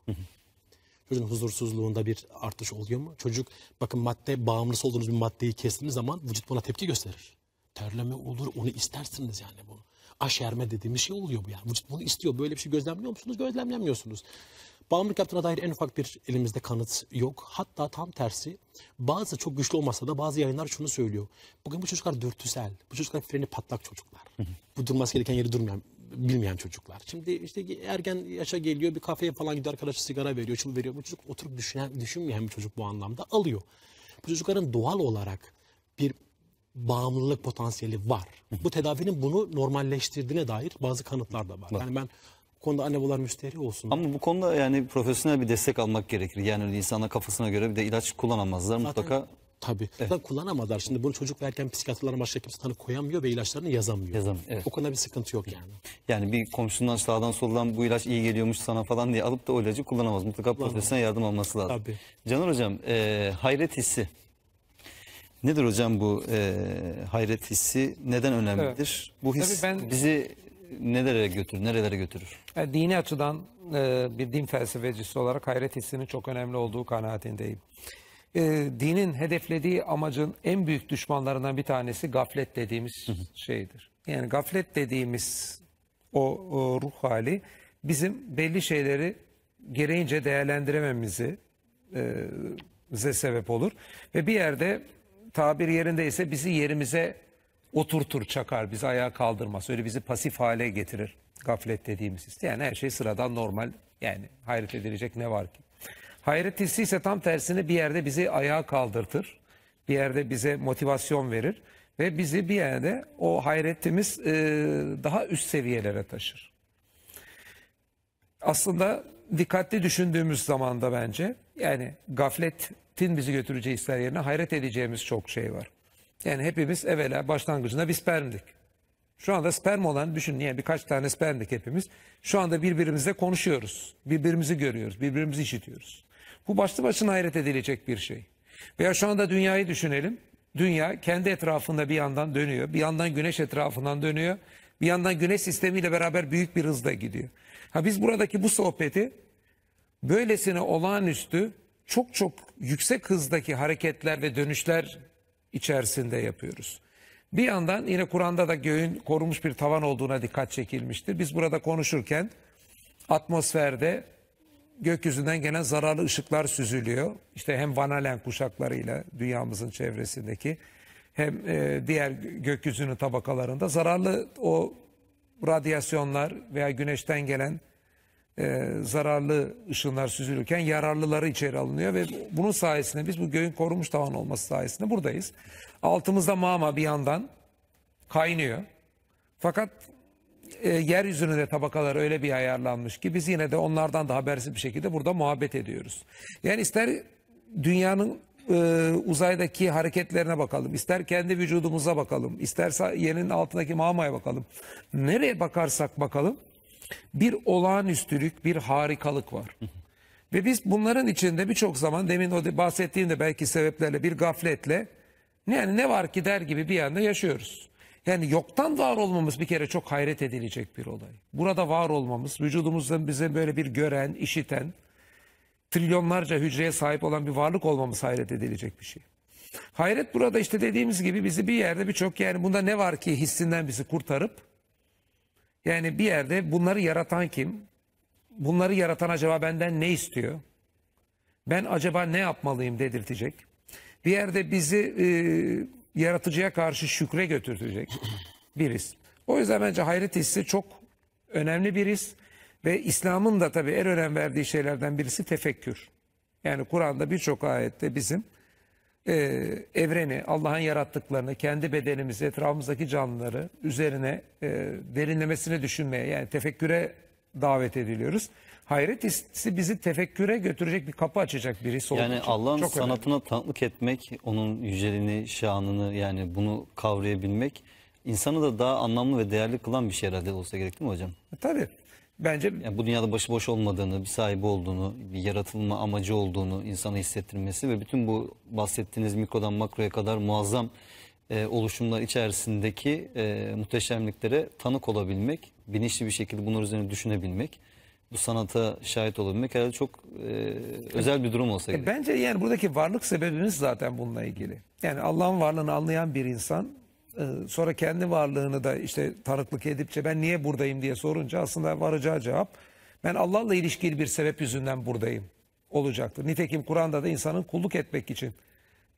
Çocuğun huzursuzluğunda bir artış oluyor mu? Çocuk bakın madde bağımlısı olduğunuz bir maddeyi kestiğiniz zaman vücut buna tepki gösterir. Terleme olur, onu istersiniz yani bunu aşerme dediğimiz şey oluyor bu yani. Vücut bunu istiyor. Böyle bir şey gözlemliyor musunuz? Gözlemlemiyorsunuz. Bağımlılık yaptığına dair en ufak bir elimizde kanıt yok. Hatta tam tersi bazı çok güçlü olmasa da bazı yayınlar şunu söylüyor. Bugün bu çocuklar dürtüsel, bu çocuklar freni patlak çocuklar. bu durması gereken yeri durmayan, bilmeyen çocuklar. Şimdi işte ergen yaşa geliyor bir kafeye falan gidiyor arkadaşı sigara veriyor, çıl veriyor. Bu çocuk oturup düşünen, düşünmeyen bir çocuk bu anlamda alıyor. Bu çocukların doğal olarak bir bağımlılık potansiyeli var. Bu tedavinin bunu normalleştirdiğine dair bazı kanıtlar da var. Yani ben konuda anne babalar müsterih olsun. Ama bu konuda yani profesyonel bir destek almak gerekir. Yani insanlar kafasına göre bir de ilaç kullanamazlar. Zaten mutlaka Tabii. Evet. kullanamadılar. Şimdi bunu çocuk verken psikiyatrların başka kimse tanı koyamıyor ve ilaçlarını yazamıyor. yazam Evet. O konuda bir sıkıntı yok yani. Yani bir komşundan sağdan soldan bu ilaç iyi geliyormuş sana falan diye alıp da o ilacı kullanamaz. Mutlaka profesyonel yardım alması lazım. Tabii. Caner Hocam e, hayret hissi. Nedir hocam bu e, hayret hissi? Neden önemlidir? Evet. Bu his ben... bizi nelere götürür, nerelere götürür? Yani e, dini açıdan e, bir din felsefecisi olarak hayret hissinin çok önemli olduğu kanaatindeyim. E, dinin hedeflediği amacın en büyük düşmanlarından bir tanesi gaflet dediğimiz şeydir. Yani gaflet dediğimiz o, o ruh hali bizim belli şeyleri gereğince değerlendirememizi e, bize sebep olur. Ve bir yerde tabir yerinde ise bizi yerimize oturtur, çakar, bizi ayağa kaldırmaz. Öyle bizi pasif hale getirir. Gaflet dediğimiz his. Yani her şey sıradan normal. Yani hayret edilecek ne var ki? Hayret hissi ise tam tersini bir yerde bizi ayağa kaldırtır. Bir yerde bize motivasyon verir. Ve bizi bir yerde o hayretimiz e, daha üst seviyelere taşır. Aslında dikkatli düşündüğümüz zamanda bence yani gafletin bizi götüreceği ister yerine hayret edeceğimiz çok şey var. Yani hepimiz evvela başlangıcında bir spermdik. Şu anda sperm olan düşün niye yani birkaç tane spermdik hepimiz. Şu anda birbirimizle konuşuyoruz. Birbirimizi görüyoruz. Birbirimizi işitiyoruz. Bu başlı başına hayret edilecek bir şey. Veya şu anda dünyayı düşünelim. Dünya kendi etrafında bir yandan dönüyor. Bir yandan güneş etrafından dönüyor. Bir yandan güneş sistemiyle beraber büyük bir hızla gidiyor. Ha biz buradaki bu sohbeti böylesine olağanüstü çok çok yüksek hızdaki hareketler ve dönüşler içerisinde yapıyoruz. Bir yandan yine Kur'an'da da göğün korunmuş bir tavan olduğuna dikkat çekilmiştir. Biz burada konuşurken atmosferde gökyüzünden gelen zararlı ışıklar süzülüyor. İşte hem Vanalen kuşaklarıyla dünyamızın çevresindeki hem e, diğer gökyüzünün tabakalarında zararlı o radyasyonlar veya güneşten gelen e, zararlı ışınlar süzülürken yararlıları içeri alınıyor ve bunun sayesinde biz bu göğün korunmuş tavan olması sayesinde buradayız. Altımızda mama bir yandan kaynıyor. Fakat e, yeryüzünün de tabakaları öyle bir ayarlanmış ki biz yine de onlardan da habersiz bir şekilde burada muhabbet ediyoruz. Yani ister dünyanın e, uzaydaki hareketlerine bakalım, ister kendi vücudumuza bakalım, isterse yerin altındaki mamaya bakalım. Nereye bakarsak bakalım bir olağanüstülük, bir harikalık var. Ve biz bunların içinde birçok zaman demin o bahsettiğim de belki sebeplerle bir gafletle yani ne var ki der gibi bir anda yaşıyoruz. Yani yoktan var olmamız bir kere çok hayret edilecek bir olay. Burada var olmamız, vücudumuzdan bize böyle bir gören, işiten, trilyonlarca hücreye sahip olan bir varlık olmamız hayret edilecek bir şey. Hayret burada işte dediğimiz gibi bizi bir yerde birçok yani bunda ne var ki hissinden bizi kurtarıp yani bir yerde bunları yaratan kim? Bunları yaratan acaba benden ne istiyor? Ben acaba ne yapmalıyım dedirtecek. Bir yerde bizi e, yaratıcıya karşı şükre götürtecek bir his. O yüzden bence hayret hissi çok önemli bir his. Ve İslam'ın da tabii en önem verdiği şeylerden birisi tefekkür. Yani Kur'an'da birçok ayette bizim e, evreni, Allah'ın yarattıklarını, kendi bedenimizi, etrafımızdaki canlıları üzerine e, derinlemesine düşünmeye yani tefekküre davet ediliyoruz. Hayret hissi bizi tefekküre götürecek bir kapı açacak bir his Yani Allah'ın sanatına önemli. tanıklık etmek, onun yüceliğini, şanını yani bunu kavrayabilmek insanı da daha anlamlı ve değerli kılan bir şey herhalde olsa gerek değil mi hocam? E, tabii. Bence yani bu dünyada başıboş olmadığını, bir sahibi olduğunu, bir yaratılma amacı olduğunu insana hissettirmesi ve bütün bu bahsettiğiniz mikrodan makroya kadar muazzam e, oluşumlar içerisindeki e, muhteşemliklere tanık olabilmek, bilinçli bir şekilde bunlar üzerine düşünebilmek, bu sanata şahit olabilmek herhalde çok e, özel bir durum olsa e, Bence yani buradaki varlık sebebimiz zaten bununla ilgili. Yani Allah'ın varlığını anlayan bir insan ee, sonra kendi varlığını da işte tanıklık edipçe ben niye buradayım diye sorunca aslında varacağı cevap ben Allah'la ilişkili bir sebep yüzünden buradayım olacaktır. Nitekim Kur'an'da da insanın kulluk etmek için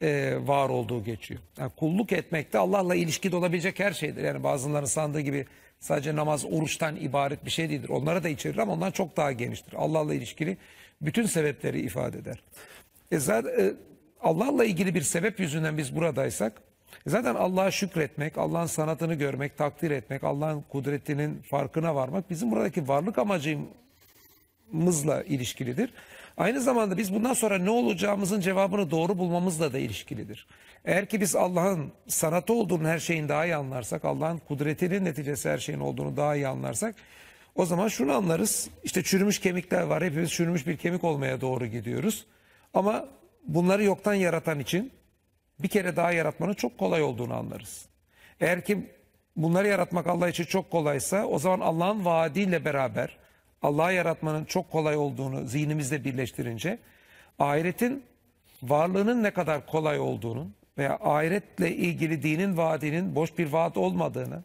e, var olduğu geçiyor. Yani kulluk etmek de Allah'la ilişkili olabilecek her şeydir. Yani bazılarının sandığı gibi sadece namaz, oruçtan ibaret bir şey değildir. Onlara da içerir ama ondan çok daha geniştir. Allah'la ilişkili bütün sebepleri ifade eder. E zaten, e, Allah'la ilgili bir sebep yüzünden biz buradaysak e zaten Allah'a şükretmek, Allah'ın sanatını görmek, takdir etmek, Allah'ın kudretinin farkına varmak bizim buradaki varlık amacımızla ilişkilidir. Aynı zamanda biz bundan sonra ne olacağımızın cevabını doğru bulmamızla da ilişkilidir. Eğer ki biz Allah'ın sanatı olduğunu her şeyin daha iyi anlarsak, Allah'ın kudretinin neticesi her şeyin olduğunu daha iyi anlarsak, o zaman şunu anlarız, işte çürümüş kemikler var, hepimiz çürümüş bir kemik olmaya doğru gidiyoruz. Ama bunları yoktan yaratan için bir kere daha yaratmanın çok kolay olduğunu anlarız. Eğer ki bunları yaratmak Allah için çok kolaysa o zaman Allah'ın vaadiyle beraber Allah'ı yaratmanın çok kolay olduğunu zihnimizle birleştirince ahiretin varlığının ne kadar kolay olduğunun veya ahiretle ilgili dinin vaadinin boş bir vaat olmadığını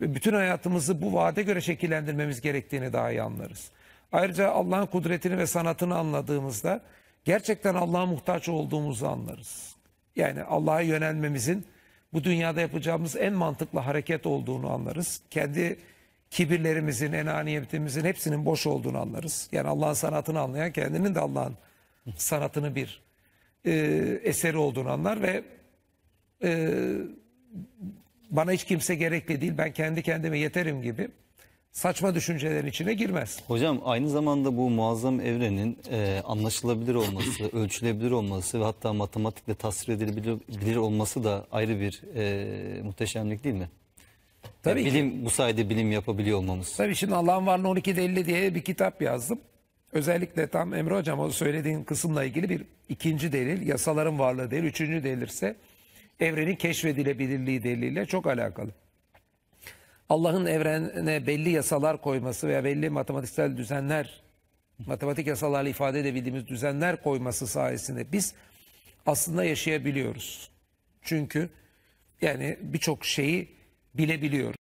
ve bütün hayatımızı bu vaade göre şekillendirmemiz gerektiğini daha iyi anlarız. Ayrıca Allah'ın kudretini ve sanatını anladığımızda gerçekten Allah'a muhtaç olduğumuzu anlarız. Yani Allah'a yönelmemizin bu dünyada yapacağımız en mantıklı hareket olduğunu anlarız. Kendi kibirlerimizin, enaniyetimizin hepsinin boş olduğunu anlarız. Yani Allah'ın sanatını anlayan kendinin de Allah'ın sanatını bir e, eseri olduğunu anlar ve e, bana hiç kimse gerekli değil ben kendi kendime yeterim gibi saçma düşüncelerin içine girmez. Hocam aynı zamanda bu muazzam evrenin e, anlaşılabilir olması, ölçülebilir olması ve hatta matematikle tasvir edilebilir olması da ayrı bir e, muhteşemlik değil mi? Tabii yani bilim bu sayede bilim yapabiliyor olmamız. Tabii şimdi Allah'ın varlığı 12 delili diye bir kitap yazdım. Özellikle tam Emre Hocam o söylediğin kısımla ilgili bir ikinci delil, yasaların varlığı değil, üçüncü delil ise evrenin keşfedilebilirliği deliliyle çok alakalı. Allah'ın evrene belli yasalar koyması veya belli matematiksel düzenler, matematik yasalarla ifade edebildiğimiz düzenler koyması sayesinde biz aslında yaşayabiliyoruz. Çünkü yani birçok şeyi bilebiliyoruz.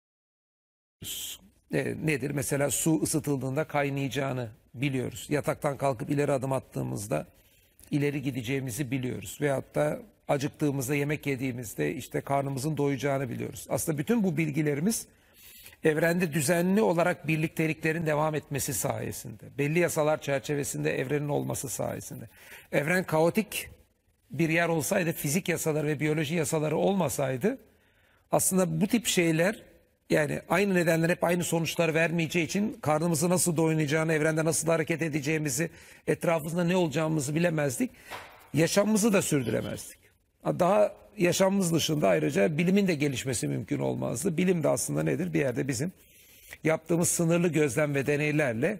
E, nedir? Mesela su ısıtıldığında kaynayacağını biliyoruz. Yataktan kalkıp ileri adım attığımızda ileri gideceğimizi biliyoruz. Veyahut da acıktığımızda yemek yediğimizde işte karnımızın doyacağını biliyoruz. Aslında bütün bu bilgilerimiz evrende düzenli olarak birlikteliklerin devam etmesi sayesinde, belli yasalar çerçevesinde evrenin olması sayesinde. Evren kaotik bir yer olsaydı, fizik yasaları ve biyoloji yasaları olmasaydı aslında bu tip şeyler yani aynı nedenler hep aynı sonuçlar vermeyeceği için karnımızı nasıl doyunacağını, evrende nasıl hareket edeceğimizi, etrafımızda ne olacağımızı bilemezdik. Yaşamımızı da sürdüremezdik. Daha yaşamımız dışında ayrıca bilimin de gelişmesi mümkün olmazdı. Bilim de aslında nedir? Bir yerde bizim yaptığımız sınırlı gözlem ve deneylerle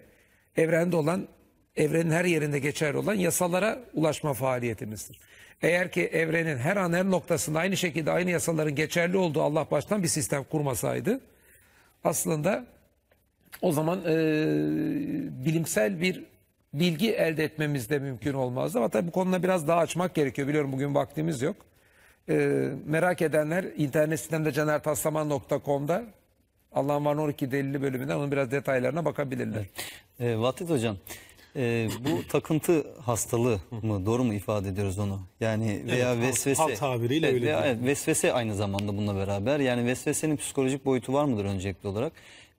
evrende olan, evrenin her yerinde geçerli olan yasalara ulaşma faaliyetimizdir. Eğer ki evrenin her an her noktasında aynı şekilde aynı yasaların geçerli olduğu Allah baştan bir sistem kurmasaydı aslında o zaman e, bilimsel bir bilgi elde etmemiz de mümkün olmazdı. Ama tabii bu konuda biraz daha açmak gerekiyor. Biliyorum bugün vaktimiz yok. Ee, merak edenler internet sitemde canertaslaman.com'da Allah'ın var 12 delili bölümünden onun biraz detaylarına bakabilirler. E, Vatit Hocam e, bu takıntı hastalığı mı doğru mu ifade ediyoruz onu? Yani veya evet, vesvese. Halk tabiriyle evet, öyle. Veya, evet, vesvese aynı zamanda bununla beraber. Yani vesvesenin psikolojik boyutu var mıdır öncelikli olarak?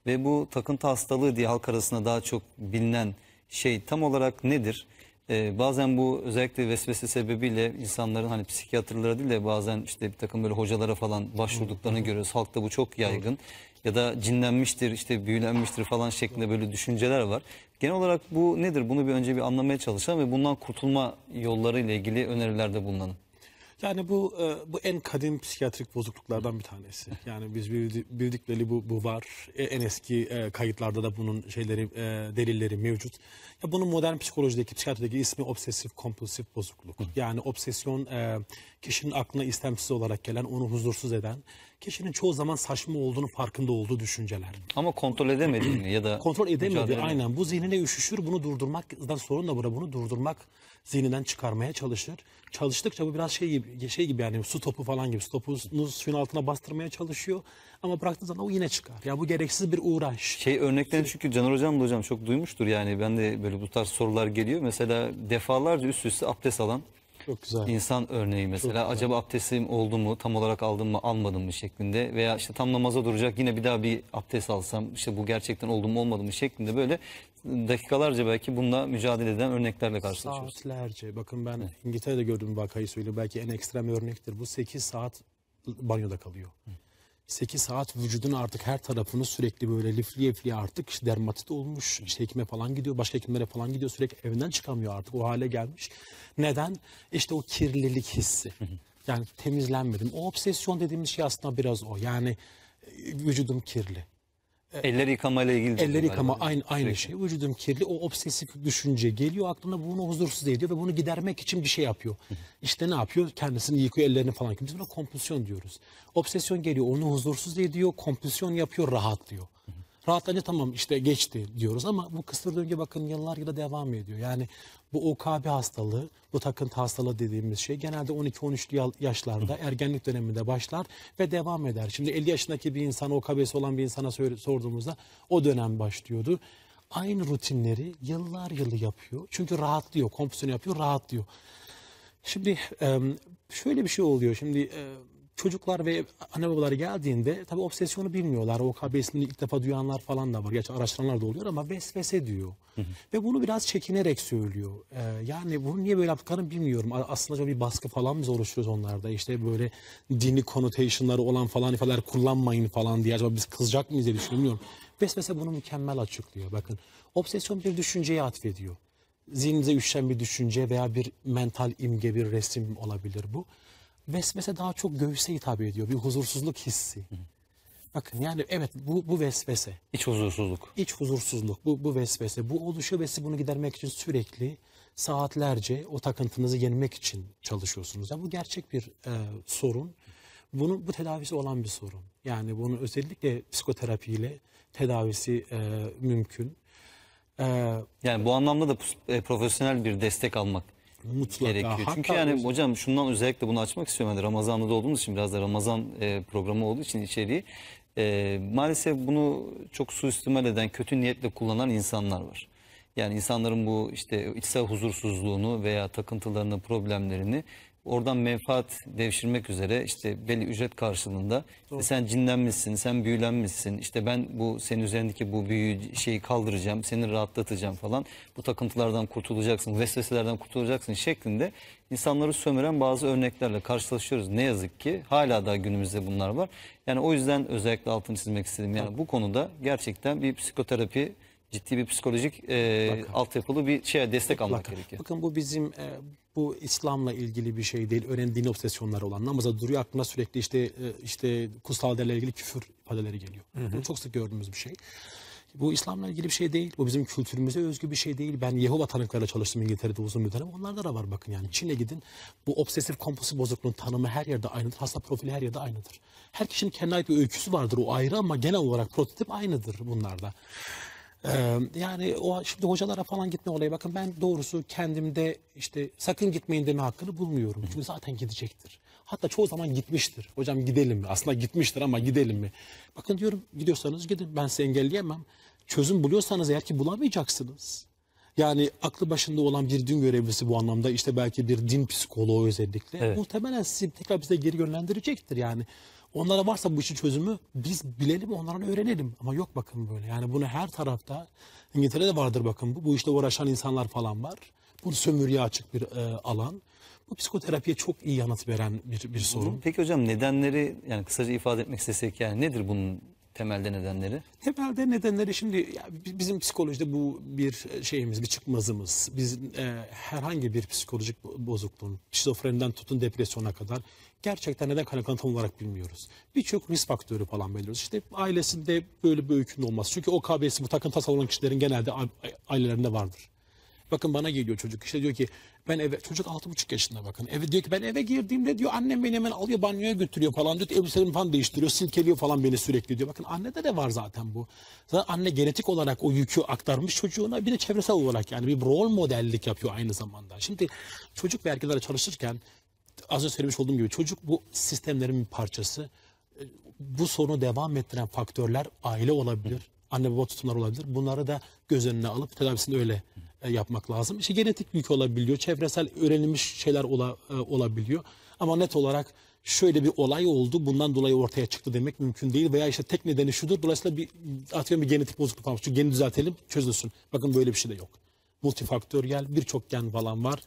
Ve bu takıntı hastalığı diye halk arasında daha çok bilinen şey tam olarak nedir? Ee, bazen bu özellikle vesvese sebebiyle insanların hani psikiyatrlara değil de bazen işte bir takım böyle hocalara falan başvurduklarını görüyoruz. Halkta bu çok yaygın. Ya da cinlenmiştir, işte büyülenmiştir falan şeklinde böyle düşünceler var. Genel olarak bu nedir? Bunu bir önce bir anlamaya çalışalım ve bundan kurtulma yolları ile ilgili önerilerde bulunalım. Yani bu e, bu en kadim psikiyatrik bozukluklardan bir tanesi. Yani biz bildikleri bu, bu var. E, en eski e, kayıtlarda da bunun şeyleri delilleri mevcut. Ya bunun modern psikolojideki psikiyatrideki ismi obsesif kompulsif bozukluk. Yani obsesyon kişinin aklına istemsiz olarak gelen onu huzursuz eden kişinin çoğu zaman saçma olduğunu farkında olduğu düşünceler. Ama kontrol edemediğini ya da... kontrol edemedi aynen. Bu zihnine üşüşür bunu durdurmak, da sorun da burada bunu durdurmak zihninden çıkarmaya çalışır. Çalıştıkça bu biraz şey gibi, şey gibi yani su topu falan gibi. Su topunu suyun altına bastırmaya çalışıyor. Ama bıraktığı zaman o yine çıkar. Ya bu gereksiz bir uğraş. Şey örnekleri çünkü Caner Hocam da hocam çok duymuştur yani. Ben de böyle bu tarz sorular geliyor. Mesela defalarca üst üste abdest alan çok güzel. İnsan örneği mesela acaba abdestim oldu mu tam olarak aldım mı almadım mı şeklinde veya işte tam namaza duracak yine bir daha bir abdest alsam işte bu gerçekten oldu mu olmadı mı şeklinde böyle dakikalarca belki bununla mücadele eden örneklerle karşılaşıyoruz. Saatlerce bakın ben İngiltere'de gördüğüm vakayı söylüyorum belki en ekstrem örnektir bu 8 saat banyoda kalıyor. Hı. 8 saat vücudun artık her tarafını sürekli böyle lifli lifliye artık işte dermatit olmuş. işte hekime falan gidiyor, başka hekimlere falan gidiyor. Sürekli evinden çıkamıyor artık o hale gelmiş. Neden? İşte o kirlilik hissi. Yani temizlenmedim. O obsesyon dediğimiz şey aslında biraz o. Yani e, vücudum kirli. E, Eller yıkama ile ilgili. Eller yıkama aynı aynı şey. Vücudum kirli. O obsesif düşünce geliyor aklına bunu huzursuz ediyor ve bunu gidermek için bir şey yapıyor. İşte ne yapıyor? Kendisini yıkıyor ellerini falan. Biz buna kompulsiyon diyoruz. Obsesyon geliyor onu huzursuz ediyor. Kompulsiyon yapıyor rahatlıyor. Rahatlayınca tamam işte geçti diyoruz ama bu kısır döngü bakın yıllar yıla devam ediyor. Yani bu OKB hastalığı, bu takıntı hastalığı dediğimiz şey genelde 12-13'lü yaşlarda ergenlik döneminde başlar ve devam eder. Şimdi 50 yaşındaki bir insan OKB'si olan bir insana sorduğumuzda o dönem başlıyordu. Aynı rutinleri yıllar yılı yapıyor. Çünkü rahatlıyor, kompüsyon yapıyor, rahatlıyor. Şimdi şöyle bir şey oluyor. Şimdi çocuklar ve anne babaları geldiğinde tabii obsesyonu bilmiyorlar. O ismini ilk defa duyanlar falan da var. Gerçi araştıranlar da oluyor ama vesvese diyor. Hı hı. Ve bunu biraz çekinerek söylüyor. Ee, yani bunu niye böyle yaptıklarını bilmiyorum. Aslında acaba bir baskı falan mı oluşturuyoruz onlarda? İşte böyle dini konotasyonları olan falan ifadeler kullanmayın falan diye. Acaba biz kızacak mıyız diye düşünüyorum. Vesvese bunu mükemmel açıklıyor. Bakın obsesyon bir düşünceye atfediyor. Zihnimize üşen bir düşünce veya bir mental imge, bir resim olabilir bu. Vesvese daha çok göğüse hitap ediyor. Bir huzursuzluk hissi. Hı. Bakın yani evet bu, bu vesvese. İç huzursuzluk. İç huzursuzluk bu, bu vesvese. Bu oluşu ve bunu gidermek için sürekli saatlerce o takıntınızı yenmek için çalışıyorsunuz. Yani bu gerçek bir e, sorun. Bunun bu tedavisi olan bir sorun. Yani bunu özellikle psikoterapiyle tedavisi e, mümkün. E, yani bu anlamda da e, profesyonel bir destek almak Mutlaka gerekiyor. Hatta Çünkü yani hocam, hocam şundan özellikle bunu açmak istiyorum. Yani Ramazan'da da olduğumuz için biraz da Ramazan e, programı olduğu için içeriği e, maalesef bunu çok suistimal eden, kötü niyetle kullanan insanlar var. Yani insanların bu işte içsel huzursuzluğunu veya takıntılarını, problemlerini Oradan menfaat devşirmek üzere işte belli ücret karşılığında işte sen cinlenmişsin, sen büyülenmişsin. işte ben bu senin üzerindeki bu büyü şeyi kaldıracağım, seni rahatlatacağım falan. Bu takıntılardan kurtulacaksın, vesveselerden kurtulacaksın şeklinde insanları sömüren bazı örneklerle karşılaşıyoruz. Ne yazık ki hala da günümüzde bunlar var. Yani o yüzden özellikle altını çizmek istedim. Yani bu konuda gerçekten bir psikoterapi ciddi bir psikolojik e, altyapılı bir şey destek Mutlaka. almak gerekiyor. Bakın bu bizim e, bu İslam'la ilgili bir şey değil. Önemli dini obsesyonları olan namaza duruyor aklına sürekli işte e, işte kutsal değerlerle ilgili küfür ifadeleri geliyor. Hı hı. Bunu çok sık gördüğümüz bir şey. Bu İslam'la ilgili bir şey değil. Bu bizim kültürümüze özgü bir şey değil. Ben Yehova tanıklarıyla çalıştım İngiltere'de uzun bir dönem. Onlarda da var bakın yani. Çin'e gidin. Bu obsesif kompulsif bozukluğun tanımı her yerde aynıdır. Hasta profili her yerde aynıdır. Her kişinin kendine ait bir öyküsü vardır. O ayrı ama genel olarak prototip aynıdır bunlarda yani o şimdi hocalara falan gitme olayı bakın ben doğrusu kendimde işte sakın gitmeyin deme hakkını bulmuyorum. Çünkü zaten gidecektir. Hatta çoğu zaman gitmiştir. Hocam gidelim mi? Aslında gitmiştir ama gidelim mi? Bakın diyorum gidiyorsanız gidin ben sizi engelleyemem. Çözüm buluyorsanız eğer ki bulamayacaksınız. Yani aklı başında olan bir din görevlisi bu anlamda işte belki bir din psikoloğu özellikle evet. muhtemelen sizi tekrar bize geri yönlendirecektir yani. Onlara varsa bu işin çözümü biz bilelim onlardan öğrenelim. Ama yok bakın böyle. Yani bunu her tarafta İngiltere'de vardır bakın. Bu, bu işte uğraşan insanlar falan var. Bu sömürüye açık bir e, alan. Bu psikoterapiye çok iyi yanıt veren bir, bir sorun. Peki hocam nedenleri yani kısaca ifade etmek istesek yani nedir bunun temelde nedenleri? Temelde nedenleri şimdi bizim psikolojide bu bir e, şeyimiz, bir çıkmazımız. Biz e, herhangi bir psikolojik bozukluğun, şizofreniden tutun depresyona kadar gerçekten neden kaynaklanıyor tam olarak bilmiyoruz. Birçok risk faktörü falan belirliyoruz. İşte ailesinde böyle bir öykünün olmaz. Çünkü o KBS'i bu takıntı olan kişilerin genelde ailelerinde vardır. Bakın bana geliyor çocuk işte diyor ki ben eve çocuk altı buçuk yaşında bakın eve diyor ki ben eve girdiğimde diyor annem beni hemen alıyor banyoya götürüyor falan diyor elbiselerimi falan değiştiriyor silkeliyor falan beni sürekli diyor. Bakın annede de var zaten bu. Zaten anne genetik olarak o yükü aktarmış çocuğuna bir de çevresel olarak yani bir rol modellik yapıyor aynı zamanda. Şimdi çocuk ve vergilere çalışırken az önce söylemiş olduğum gibi çocuk bu sistemlerin bir parçası. E, bu sorunu devam ettiren faktörler aile olabilir, anne baba tutumlar olabilir. Bunları da göz önüne alıp tedavisini öyle e, yapmak lazım. İşte genetik yük olabiliyor, çevresel öğrenilmiş şeyler ola, e, olabiliyor. Ama net olarak şöyle bir olay oldu, bundan dolayı ortaya çıktı demek mümkün değil. Veya işte tek nedeni şudur, dolayısıyla bir, atıyorum bir genetik bozukluk falan. Çünkü geni düzeltelim, çözülsün. Bakın böyle bir şey de yok. Multifaktöriyel birçok gen falan var.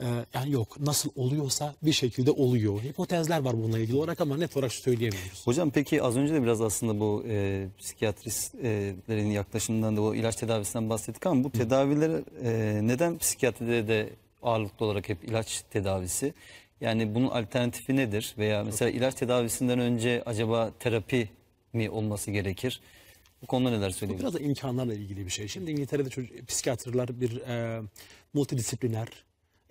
Ee, yani yok nasıl oluyorsa bir şekilde oluyor. Hipotezler var bununla ilgili olarak ama net olarak söyleyemiyoruz. Hocam peki az önce de biraz aslında bu e, psikiyatristlerin yaklaşımından da o ilaç tedavisinden bahsettik ama bu tedaviler e, neden psikiyatride de ağırlıklı olarak hep ilaç tedavisi? Yani bunun alternatifi nedir? Veya mesela ilaç tedavisinden önce acaba terapi mi olması gerekir? Bu konuda neler söyleyebiliriz? Bu biraz da imkanlarla ilgili bir şey. Şimdi İngiltere'de çocuk, psikiyatrlar bir e, multidisipliner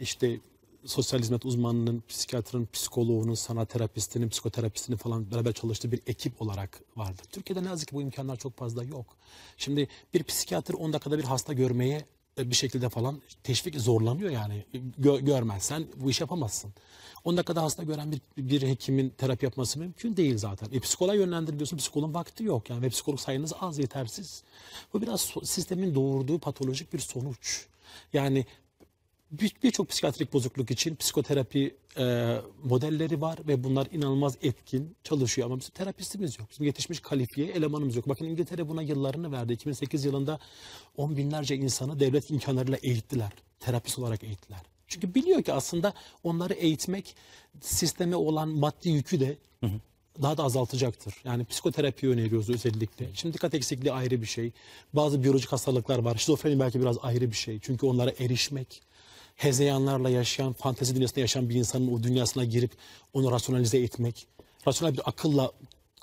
işte sosyal hizmet uzmanının, psikiyatrın, psikoloğunun, sanat terapistinin, psikoterapistinin falan beraber çalıştığı bir ekip olarak vardır. Türkiye'de ne yazık ki bu imkanlar çok fazla yok. Şimdi bir psikiyatr 10 dakikada bir hasta görmeye e, bir şekilde falan teşvik zorlanıyor yani. Gö görmezsen bu iş yapamazsın. 10 dakikada hasta gören bir, bir hekimin terapi yapması mümkün değil zaten. E, psikoloğa yönlendiriliyorsun, psikoloğun vakti yok yani ve psikolog sayınız az, yetersiz. Bu biraz sistemin doğurduğu patolojik bir sonuç. Yani birçok psikiyatrik bozukluk için psikoterapi e, modelleri var ve bunlar inanılmaz etkin çalışıyor ama bizim terapistimiz yok. Bizim yetişmiş kalifiye elemanımız yok. Bakın İngiltere buna yıllarını verdi. 2008 yılında on binlerce insanı devlet imkanlarıyla eğittiler. Terapist olarak eğittiler. Çünkü biliyor ki aslında onları eğitmek sisteme olan maddi yükü de hı hı daha da azaltacaktır. Yani psikoterapi öneriyoruz özellikle. Şimdi dikkat eksikliği ayrı bir şey. Bazı biyolojik hastalıklar var. Şizofreni belki biraz ayrı bir şey. Çünkü onlara erişmek, hezeyanlarla yaşayan, fantezi dünyasında yaşayan bir insanın o dünyasına girip onu rasyonalize etmek, rasyonel bir akılla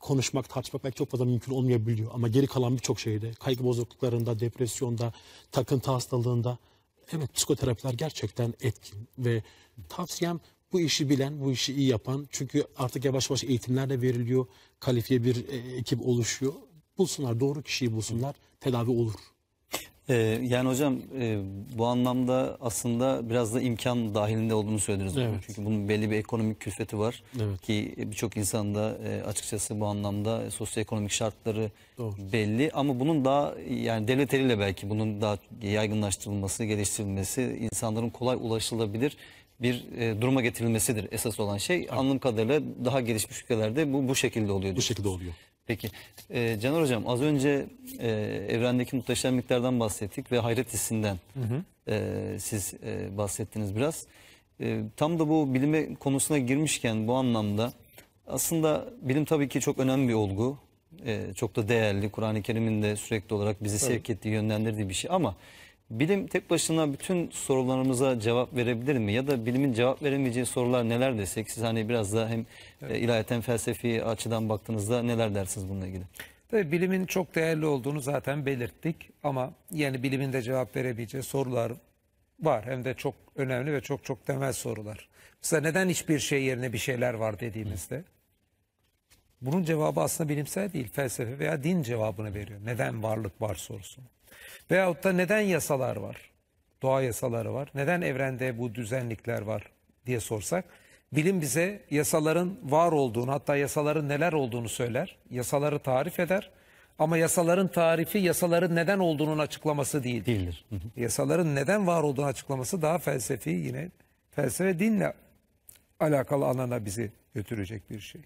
konuşmak, tartışmak belki çok fazla mümkün olmayabiliyor. Ama geri kalan birçok şeyde, kaygı bozukluklarında, depresyonda, takıntı hastalığında evet psikoterapiler gerçekten etkin ve tavsiyem bu işi bilen, bu işi iyi yapan çünkü artık yavaş yavaş eğitimler de veriliyor, kalifiye bir e, ekip oluşuyor. Bulsunlar, doğru kişiyi bulsunlar, tedavi olur. Ee, yani hocam e, bu anlamda aslında biraz da imkan dahilinde olduğunu söylediniz. Evet. Çünkü bunun belli bir ekonomik külfeti var evet. ki birçok insanda e, açıkçası bu anlamda sosyoekonomik şartları Doğru. belli ama bunun daha yani devlet eliyle belki bunun daha yaygınlaştırılması, geliştirilmesi, insanların kolay ulaşılabilir bir e, duruma getirilmesidir esas olan şey. Evet. Anladığım kadarıyla daha gelişmiş ülkelerde bu bu şekilde oluyor. Bu şekilde oluyor. Peki. E, Caner Hocam az önce e, evrendeki muhteşemliklerden bahsettik ve hayret hissinden hı hı. E, siz e, bahsettiniz biraz. E, tam da bu bilime konusuna girmişken bu anlamda aslında bilim tabii ki çok önemli bir olgu. E, çok da değerli. Kur'an-ı Kerim'in de sürekli olarak bizi evet. sevk ettiği, yönlendirdiği bir şey ama... Bilim tek başına bütün sorularımıza cevap verebilir mi? Ya da bilimin cevap veremeyeceği sorular neler desek? Siz hani biraz daha hem e, evet. ilahiyeten felsefi açıdan baktığınızda neler dersiniz bununla ilgili? Tabii bilimin çok değerli olduğunu zaten belirttik ama yani bilimin de cevap verebileceği sorular var. Hem de çok önemli ve çok çok temel sorular. Mesela neden hiçbir şey yerine bir şeyler var dediğimizde bunun cevabı aslında bilimsel değil, felsefe veya din cevabını veriyor. Neden varlık var sorusunu. Veyahut da neden yasalar var? Doğa yasaları var. Neden evrende bu düzenlikler var diye sorsak bilim bize yasaların var olduğunu hatta yasaların neler olduğunu söyler. Yasaları tarif eder. Ama yasaların tarifi yasaların neden olduğunun açıklaması değil. Değildir. Yasaların neden var olduğunu açıklaması daha felsefi yine felsefe dinle alakalı alana bizi götürecek bir şey.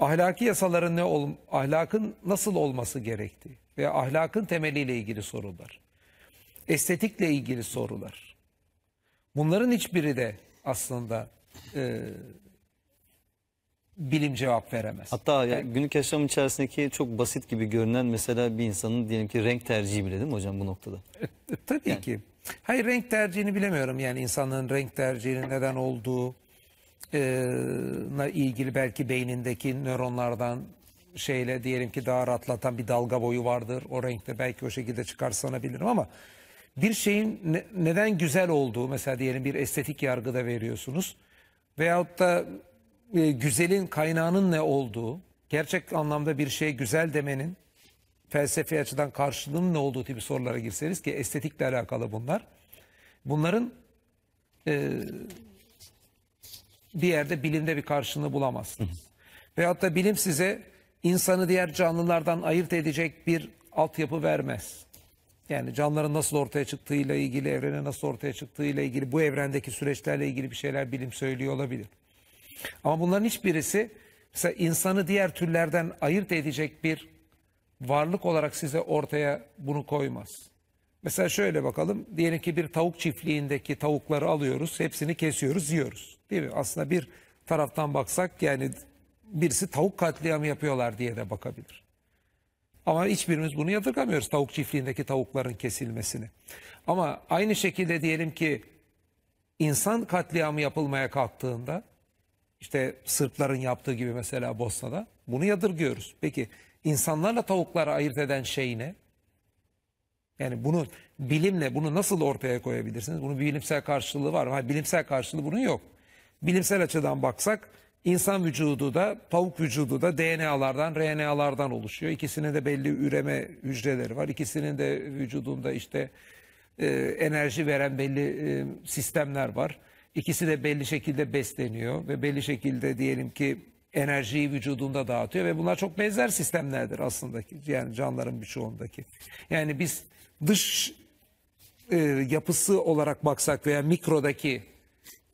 Ahlaki yasaların ne ol, ahlakın nasıl olması gerektiği ve ahlakın temeliyle ilgili sorular. Estetikle ilgili sorular. Bunların hiçbiri de aslında e, bilim cevap veremez. Hatta ya, günlük yaşam içerisindeki çok basit gibi görünen mesela bir insanın diyelim ki renk tercihi bile değil mi hocam bu noktada? E, tabii yani. ki. Hayır renk tercihini bilemiyorum yani insanların renk tercihinin neden olduğu e, ilgili belki beynindeki nöronlardan şeyle diyelim ki daha rahatlatan bir dalga boyu vardır. O renkte belki o şekilde çıkarsanabilirim ama bir şeyin ne, neden güzel olduğu mesela diyelim bir estetik yargıda veriyorsunuz veyahut da e, güzelin kaynağının ne olduğu, gerçek anlamda bir şey güzel demenin felsefi açıdan karşılığının ne olduğu gibi sorulara girseniz ki estetikle alakalı bunlar. Bunların e, bir yerde bilimde bir karşılığını bulamazsınız. Veyahut da bilim size insanı diğer canlılardan ayırt edecek bir altyapı vermez. Yani canlıların nasıl ortaya çıktığıyla ilgili, evrenin nasıl ortaya çıktığıyla ilgili, bu evrendeki süreçlerle ilgili bir şeyler bilim söylüyor olabilir. Ama bunların hiçbirisi mesela insanı diğer türlerden ayırt edecek bir varlık olarak size ortaya bunu koymaz. Mesela şöyle bakalım. Diyelim ki bir tavuk çiftliğindeki tavukları alıyoruz. Hepsini kesiyoruz, yiyoruz. Değil mi? Aslında bir taraftan baksak yani birisi tavuk katliamı yapıyorlar diye de bakabilir. Ama hiçbirimiz bunu yadırgamıyoruz tavuk çiftliğindeki tavukların kesilmesini. Ama aynı şekilde diyelim ki insan katliamı yapılmaya kalktığında işte Sırpların yaptığı gibi mesela Bosna'da bunu yadırgıyoruz. Peki insanlarla tavukları ayırt eden şey ne? Yani bunu bilimle bunu nasıl ortaya koyabilirsiniz? Bunun bilimsel karşılığı var mı? Hayır, bilimsel karşılığı bunun yok. Bilimsel açıdan baksak İnsan vücudu da tavuk vücudu da DNA'lardan, RNA'lardan oluşuyor. İkisinin de belli üreme hücreleri var. İkisinin de vücudunda işte e, enerji veren belli e, sistemler var. İkisi de belli şekilde besleniyor ve belli şekilde diyelim ki enerjiyi vücudunda dağıtıyor ve bunlar çok benzer sistemlerdir aslında yani canlıların birçoğundaki. Yani biz dış e, yapısı olarak baksak veya mikrodaki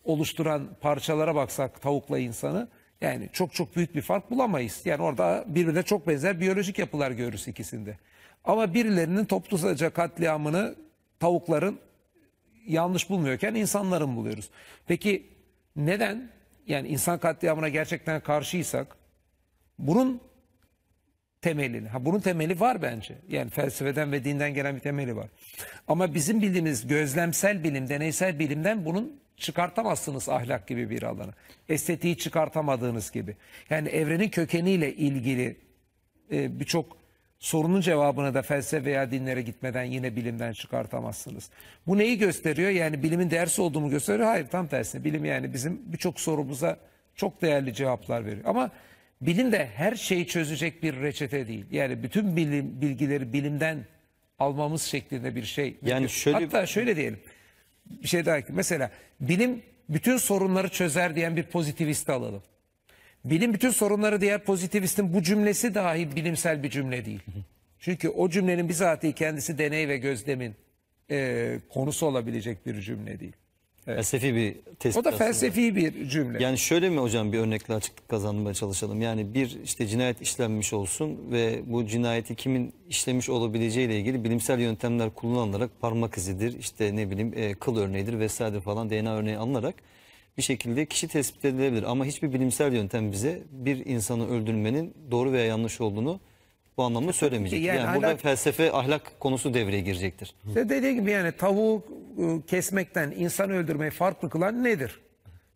oluşturan parçalara baksak tavukla insanı yani çok çok büyük bir fark bulamayız. Yani orada birbirine çok benzer biyolojik yapılar görürüz ikisinde. Ama birilerinin topluca katliamını tavukların yanlış bulmuyorken insanların buluyoruz. Peki neden yani insan katliamına gerçekten karşıysak bunun temelini. Ha bunun temeli var bence. Yani felsefeden ve dinden gelen bir temeli var. Ama bizim bildiğimiz gözlemsel bilim, deneysel bilimden bunun çıkartamazsınız ahlak gibi bir alanı. Estetiği çıkartamadığınız gibi. Yani evrenin kökeniyle ilgili e, birçok sorunun cevabını da felsefe veya dinlere gitmeden yine bilimden çıkartamazsınız. Bu neyi gösteriyor? Yani bilimin dersi olduğunu gösteriyor. Hayır tam tersine. Bilim yani bizim birçok sorumuza çok değerli cevaplar veriyor. Ama bilim de her şeyi çözecek bir reçete değil. Yani bütün bilim, bilgileri bilimden almamız şeklinde bir şey. Yani şöyle... Hatta şöyle diyelim bir şey daha ki mesela bilim bütün sorunları çözer diyen bir pozitivisti alalım. Bilim bütün sorunları diğer pozitivistin bu cümlesi dahi bilimsel bir cümle değil. Çünkü o cümlenin bizatihi kendisi deney ve gözlemin e, konusu olabilecek bir cümle değil. Evet. Felsefi bir tespit O da felsefi aslında. bir cümle. Yani şöyle mi hocam bir örnekle açıklık kazanmaya çalışalım. Yani bir işte cinayet işlenmiş olsun ve bu cinayeti kimin işlemiş olabileceğiyle ilgili bilimsel yöntemler kullanılarak parmak izidir, işte ne bileyim e, kıl örneğidir vesaire falan DNA örneği alınarak bir şekilde kişi tespit edilebilir. Ama hiçbir bilimsel yöntem bize bir insanı öldürmenin doğru veya yanlış olduğunu bu anlamda e, söylemeyecek. Yani, yani ahlak, burada felsefe ahlak konusu devreye girecektir. İşte dediğim gibi yani tavuğu ıı, kesmekten insan öldürmeyi farklı kılan nedir?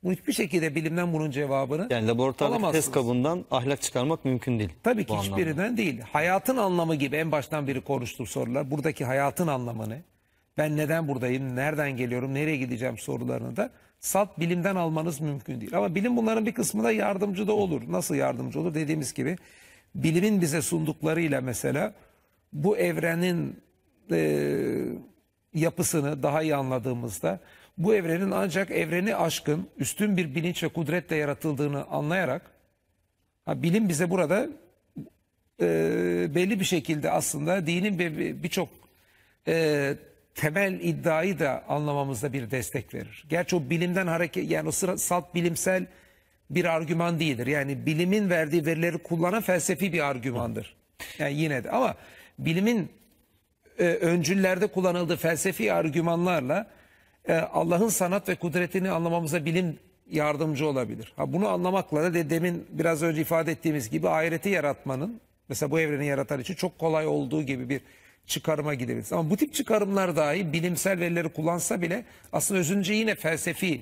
Bunu hiçbir şekilde bilimden bunun cevabını Yani laboratuvarda test kabından ahlak çıkarmak mümkün değil. Tabii ki hiçbirinden anlamda. değil. Hayatın anlamı gibi en baştan biri konuştuğum sorular. Buradaki hayatın anlamı ne? Ben neden buradayım? Nereden geliyorum? Nereye gideceğim sorularını da salt bilimden almanız mümkün değil. Ama bilim bunların bir kısmına yardımcı da olur. Nasıl yardımcı olur? Dediğimiz gibi bilimin bize sunduklarıyla mesela bu evrenin e, yapısını daha iyi anladığımızda bu evrenin ancak evreni aşkın üstün bir bilinç ve kudretle yaratıldığını anlayarak ha, bilim bize burada e, belli bir şekilde aslında dinin birçok bir e, temel iddiayı da anlamamızda bir destek verir. Gerçi o bilimden hareket yani o sıra, salt bilimsel bir argüman değildir. Yani bilimin verdiği verileri kullanan felsefi bir argümandır. Yani yine de ama bilimin e, öncüllerde kullanıldığı felsefi argümanlarla e, Allah'ın sanat ve kudretini anlamamıza bilim yardımcı olabilir. Ha bunu anlamakla da de, demin biraz önce ifade ettiğimiz gibi ahireti yaratmanın mesela bu evreni yaratan için çok kolay olduğu gibi bir çıkarıma gidebiliriz. Ama bu tip çıkarımlar dahi bilimsel verileri kullansa bile aslında özünce yine felsefi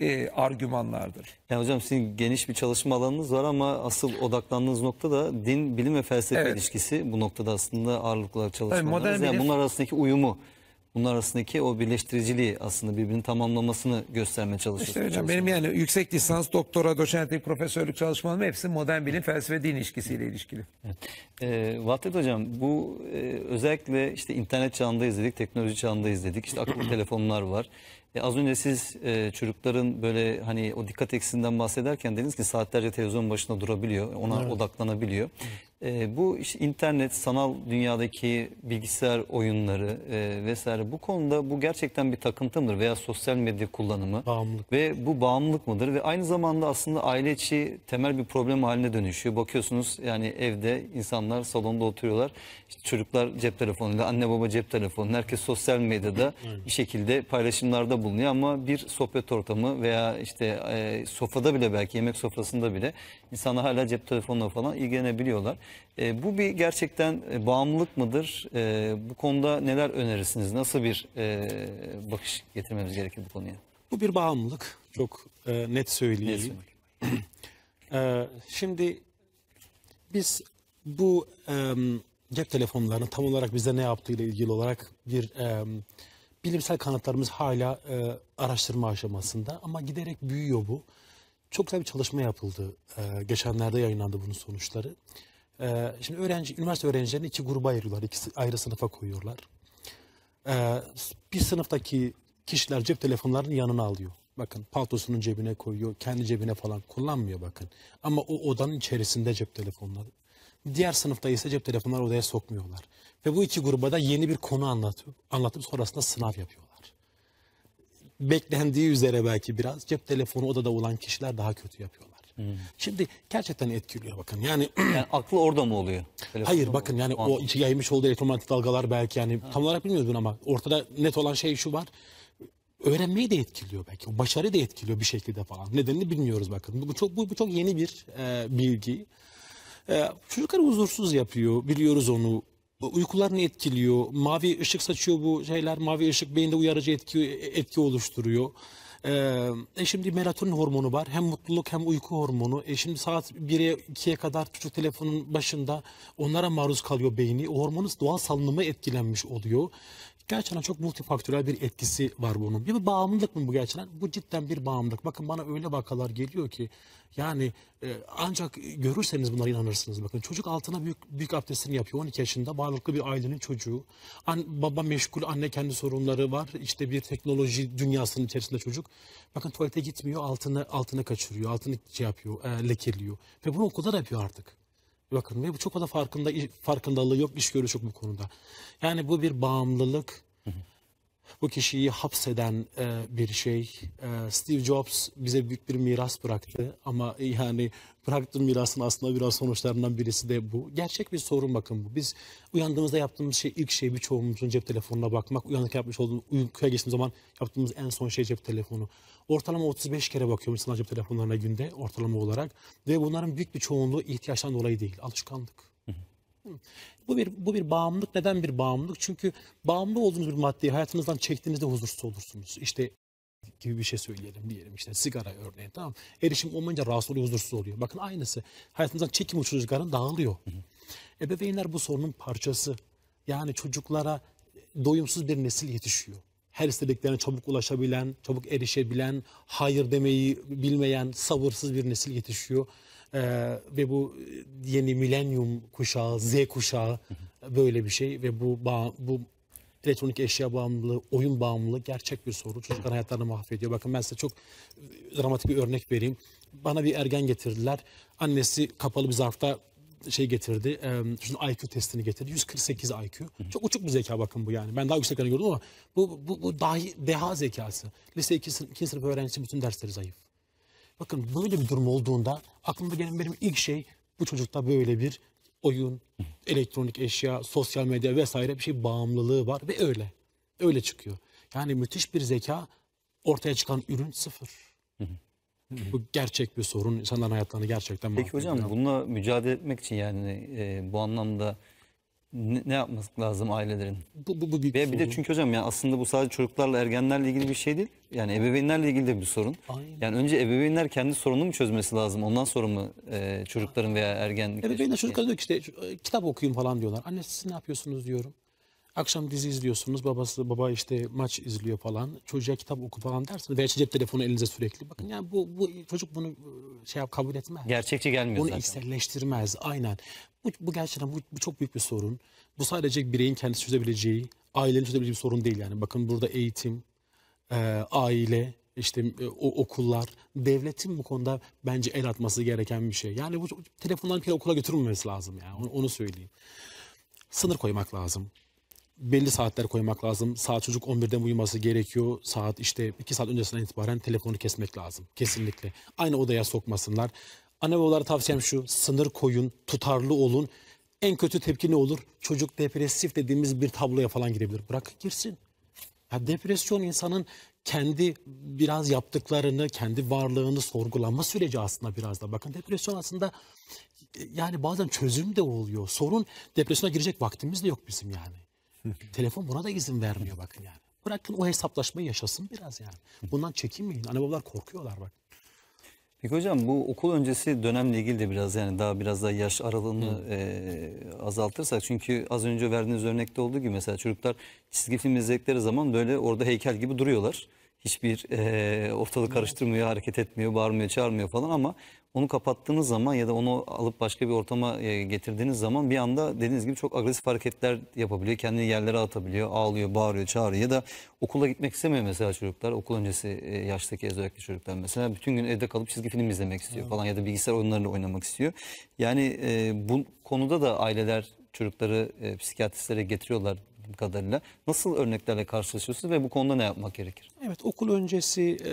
e, argümanlardır. Yani hocam sizin geniş bir çalışma alanınız var ama asıl odaklandığınız nokta da din, bilim ve felsefe evet. ilişkisi. Bu noktada aslında ağırlıklı olarak çalışmalarınız. Yani bilim, yani bunlar arasındaki uyumu bunlar arasındaki o birleştiriciliği aslında birbirini tamamlamasını göstermeye çalışıyoruz. İşte hocam benim yani yüksek lisans, doktora, doçentlik, profesörlük çalışmalarım hepsi modern bilim, felsefe, din ilişkisiyle ilişkili. Evet. E, Hocam bu e, özellikle işte internet çağında izledik, teknoloji çağında izledik, işte akıllı telefonlar var. E, az önce siz e, çocukların böyle hani o dikkat eksisinden bahsederken dediniz ki saatlerce televizyon başında durabiliyor, ona evet. odaklanabiliyor. E, bu işte internet, sanal dünyadaki bilgisayar oyunları e, vesaire bu konuda bu gerçekten bir takıntı mıdır veya sosyal medya kullanımı Bağımlılık. ve bu bağımlılık mıdır ve aynı zamanda aslında aile içi temel bir problem haline dönüşüyor. Bakıyorsunuz yani evde insanlar salonda oturuyorlar. İşte çocuklar cep telefonuyla, anne baba cep telefonu, herkes sosyal medyada bir şekilde paylaşımlarda bulunuyor ama bir sohbet ortamı veya işte e, sofrada bile belki yemek sofrasında bile insanlar hala cep telefonla falan ilgilenebiliyorlar. E, bu bir gerçekten e, bağımlılık mıdır? E, bu konuda neler önerirsiniz? Nasıl bir e, bakış getirmemiz gerekir bu konuya? Bu bir bağımlılık. Çok e, net söyleyeyim. e, şimdi biz bu e, cep telefonlarının tam olarak bizde ne yaptığıyla ilgili olarak bir e, bilimsel kanıtlarımız hala e, araştırma aşamasında ama giderek büyüyor bu. Çok güzel bir çalışma yapıldı. E, geçenlerde yayınlandı bunun sonuçları. Ee, şimdi öğrenci, üniversite öğrencilerini iki gruba ayırıyorlar. iki ayrı sınıfa koyuyorlar. Ee, bir sınıftaki kişiler cep telefonlarının yanına alıyor. Bakın paltosunun cebine koyuyor, kendi cebine falan kullanmıyor bakın. Ama o odanın içerisinde cep telefonları. Diğer sınıfta ise cep telefonları odaya sokmuyorlar. Ve bu iki gruba da yeni bir konu anlatıyor. Anlatıp sonrasında sınav yapıyorlar. Beklendiği üzere belki biraz cep telefonu odada olan kişiler daha kötü yapıyorlar. Hmm. Şimdi gerçekten etkiliyor bakın. Yani, yani aklı orada mı oluyor? Hayır bakın yani o, içi yaymış olduğu elektromanyetik dalgalar belki yani ha. tam olarak bilmiyordun ama ortada net olan şey şu var öğrenmeyi de etkiliyor belki. O başarı da etkiliyor bir şekilde falan. Nedenini bilmiyoruz bakın. Bu çok bu, bu çok yeni bir e, bilgi. E, çocukları huzursuz yapıyor. Biliyoruz onu. Uykularını etkiliyor. Mavi ışık saçıyor bu şeyler. Mavi ışık beyinde uyarıcı etki e, etki oluşturuyor e şimdi melatonin hormonu var. Hem mutluluk hem uyku hormonu. E şimdi saat 1'e 2'ye kadar çocuk telefonun başında onlara maruz kalıyor beyni. O hormonun doğal salınımı etkilenmiş oluyor. Gerçekten çok multifaktörel bir etkisi var bunun. Bir bağımlılık mı bu gerçekten? Bu cidden bir bağımlılık. Bakın bana öyle vakalar geliyor ki yani e, ancak görürseniz bunlara inanırsınız. Bakın çocuk altına büyük büyük abdestini yapıyor 12 yaşında. Varlıklı bir ailenin çocuğu. An, baba meşgul, anne kendi sorunları var. İşte bir teknoloji dünyasının içerisinde çocuk. Bakın tuvalete gitmiyor, altını altını kaçırıyor, altını şey yapıyor, e, lekeliyor ve bunu okulda da yapıyor artık bakılmıyor. Bu çok fazla farkında, farkındalığı yok, iş görüşü yok bu konuda. Yani bu bir bağımlılık. Bu kişiyi hapseden e, bir şey. E, Steve Jobs bize büyük bir miras bıraktı ama yani bıraktığım mirasın aslında biraz sonuçlarından birisi de bu. Gerçek bir sorun bakın bu. Biz uyandığımızda yaptığımız şey ilk şey birçoğumuzun cep telefonuna bakmak. Uyanık yapmış olduğumuz uykuya geçtiğimiz zaman yaptığımız en son şey cep telefonu. Ortalama 35 kere bakıyorum insanlar cep telefonlarına günde ortalama olarak. Ve bunların büyük bir çoğunluğu ihtiyaçtan dolayı değil. Alışkanlık. Bu bir bu bir bağımlılık. Neden bir bağımlılık? Çünkü bağımlı olduğunuz bir maddeyi hayatınızdan çektiğinizde huzursuz olursunuz. İşte gibi bir şey söyleyelim diyelim işte sigara örneğin tamam Erişim olmayınca rahatsız oluyor, huzursuz oluyor. Bakın aynısı. Hayatımızdan çekim uçurucu sigaranın dağılıyor. Hı hı. Ebeveynler bu sorunun parçası. Yani çocuklara doyumsuz bir nesil yetişiyor. Her istediklerine çabuk ulaşabilen, çabuk erişebilen, hayır demeyi bilmeyen sabırsız bir nesil yetişiyor. Ee, ve bu e, yeni milenyum kuşağı, Z kuşağı böyle bir şey ve bu, bu elektronik eşya bağımlılığı, oyun bağımlılığı gerçek bir soru. Çocuklar hayatlarını mahvediyor. Bakın ben size çok e, dramatik bir örnek vereyim. Bana bir ergen getirdiler. Annesi kapalı bir zarfta şey getirdi. E, Şimdi IQ testini getirdi. 148 IQ. Çok uçuk bir zeka bakın bu yani. Ben daha yükseklerini gördüm ama bu, bu, bu dahi deha zekası. Lise 2, 2 sınıf öğrencisi bütün dersleri zayıf. Bakın böyle bir durum olduğunda aklımda gelen benim ilk şey bu çocukta böyle bir oyun, elektronik eşya, sosyal medya vesaire bir şey bağımlılığı var ve öyle. Öyle çıkıyor. Yani müthiş bir zeka ortaya çıkan ürün sıfır. Bu gerçek bir sorun. İnsanların hayatlarını gerçekten mahvediyor. Peki hocam bununla mücadele etmek için yani e, bu anlamda ne, ne yapması lazım ailelerin? Bu, bu, bu büyük Ve bir de çünkü hocam yani aslında bu sadece çocuklarla ergenlerle ilgili bir şey değil. Yani ebeveynlerle ilgili de bir sorun. Aynen. Yani önce ebeveynler kendi sorununu mu çözmesi lazım? Ondan sonra mı e, çocukların veya ergenlik? Ebeveynler çocuklar diyor ki işte e, kitap okuyun falan diyorlar. Anne siz ne yapıyorsunuz diyorum. Akşam dizi izliyorsunuz. Babası baba işte maç izliyor falan. Çocuğa kitap oku falan dersiniz. Veya cep telefonu elinize sürekli. Bakın yani bu, bu çocuk bunu ıı, şey yap, kabul etmez. Gerçekçi gelmiyor bunu zaten. Bunu içselleştirmez. Aynen. Bu, bu gerçekten bu, bu çok büyük bir sorun. Bu sadece bireyin kendisi çözebileceği, ailenin çözebileceği bir sorun değil yani. Bakın burada eğitim, e, aile, işte e, o okullar devletin bu konuda bence el atması gereken bir şey. Yani bu telefonların bir okula götürmemesi lazım yani onu, onu söyleyeyim. Sınır koymak lazım belli saatler koymak lazım. Saat çocuk 11'den uyuması gerekiyor. Saat işte 2 saat öncesinden itibaren telefonu kesmek lazım. Kesinlikle. Aynı odaya sokmasınlar. Anne babalara tavsiyem şu. Sınır koyun, tutarlı olun. En kötü tepki ne olur? Çocuk depresif dediğimiz bir tabloya falan girebilir. Bırak girsin. Ya depresyon insanın kendi biraz yaptıklarını, kendi varlığını sorgulama süreci aslında biraz da. Bakın depresyon aslında yani bazen çözüm de oluyor. Sorun depresyona girecek vaktimiz de yok bizim yani. Telefon buna da izin vermiyor bakın yani. Bırakın o hesaplaşmayı yaşasın biraz yani. Bundan çekinmeyin. Anne babalar korkuyorlar bak. Peki hocam bu okul öncesi dönemle ilgili de biraz yani daha biraz daha yaş aralığını e, azaltırsak çünkü az önce verdiğiniz örnekte olduğu gibi mesela çocuklar çizgi film izledikleri zaman böyle orada heykel gibi duruyorlar hiçbir e, ortalık karıştırmıyor, hareket etmiyor, bağırmıyor, çağırmıyor falan ama onu kapattığınız zaman ya da onu alıp başka bir ortama e, getirdiğiniz zaman bir anda dediğiniz gibi çok agresif hareketler yapabiliyor. Kendini yerlere atabiliyor, ağlıyor, bağırıyor, çağırıyor. Ya da okula gitmek istemiyor mesela çocuklar. Okul öncesi e, yaştaki özellikle çocuklar mesela bütün gün evde kalıp çizgi film izlemek istiyor evet. falan ya da bilgisayar oyunlarıyla oynamak istiyor. Yani e, bu konuda da aileler çocukları psikiyatristlere getiriyorlar anladığım kadarıyla. Nasıl örneklerle karşılaşıyorsunuz ve bu konuda ne yapmak gerekir? Evet okul öncesi e,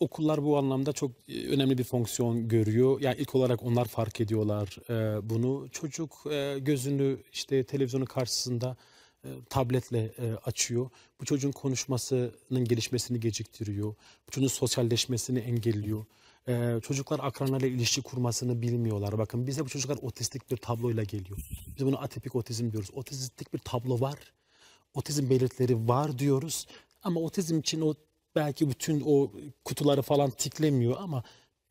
okullar bu anlamda çok e, önemli bir fonksiyon görüyor. Yani ilk olarak onlar fark ediyorlar e, bunu. Çocuk e, gözünü işte televizyonun karşısında e, tabletle e, açıyor. Bu çocuğun konuşmasının gelişmesini geciktiriyor. Bu çocuğun sosyalleşmesini engelliyor e, çocuklar akranlarla ilişki kurmasını bilmiyorlar. Bakın bize bu çocuklar otistik bir tabloyla geliyor. Biz bunu atipik otizm diyoruz. Otistik bir tablo var. Otizm belirtileri var diyoruz. Ama otizm için o belki bütün o kutuları falan tiklemiyor ama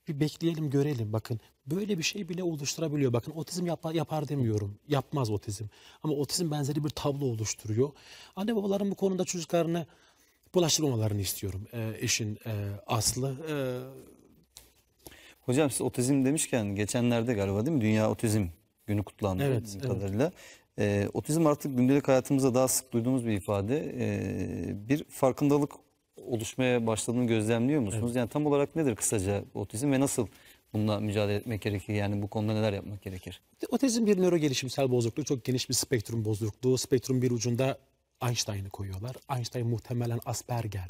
bir bekleyelim görelim. Bakın böyle bir şey bile oluşturabiliyor. Bakın otizm yap yapar demiyorum. Yapmaz otizm. Ama otizm benzeri bir tablo oluşturuyor. Anne babaların bu konuda çocuklarını bulaştırmalarını istiyorum. E, eşin e, Aslı e, Hocam siz otizm demişken geçenlerde galiba değil mi? Dünya Otizm Günü kutlandı evet, bizim evet. kadarıyla. Ee, otizm artık gündelik hayatımızda daha sık duyduğumuz bir ifade. Ee, bir farkındalık oluşmaya başladığını gözlemliyor musunuz? Evet. Yani tam olarak nedir kısaca otizm ve nasıl bununla mücadele etmek gerekir? Yani bu konuda neler yapmak gerekir? Otizm bir nöro gelişimsel bozukluğu, çok geniş bir spektrum bozukluğu. Spektrum bir ucunda Einstein'ı koyuyorlar. Einstein muhtemelen Asperger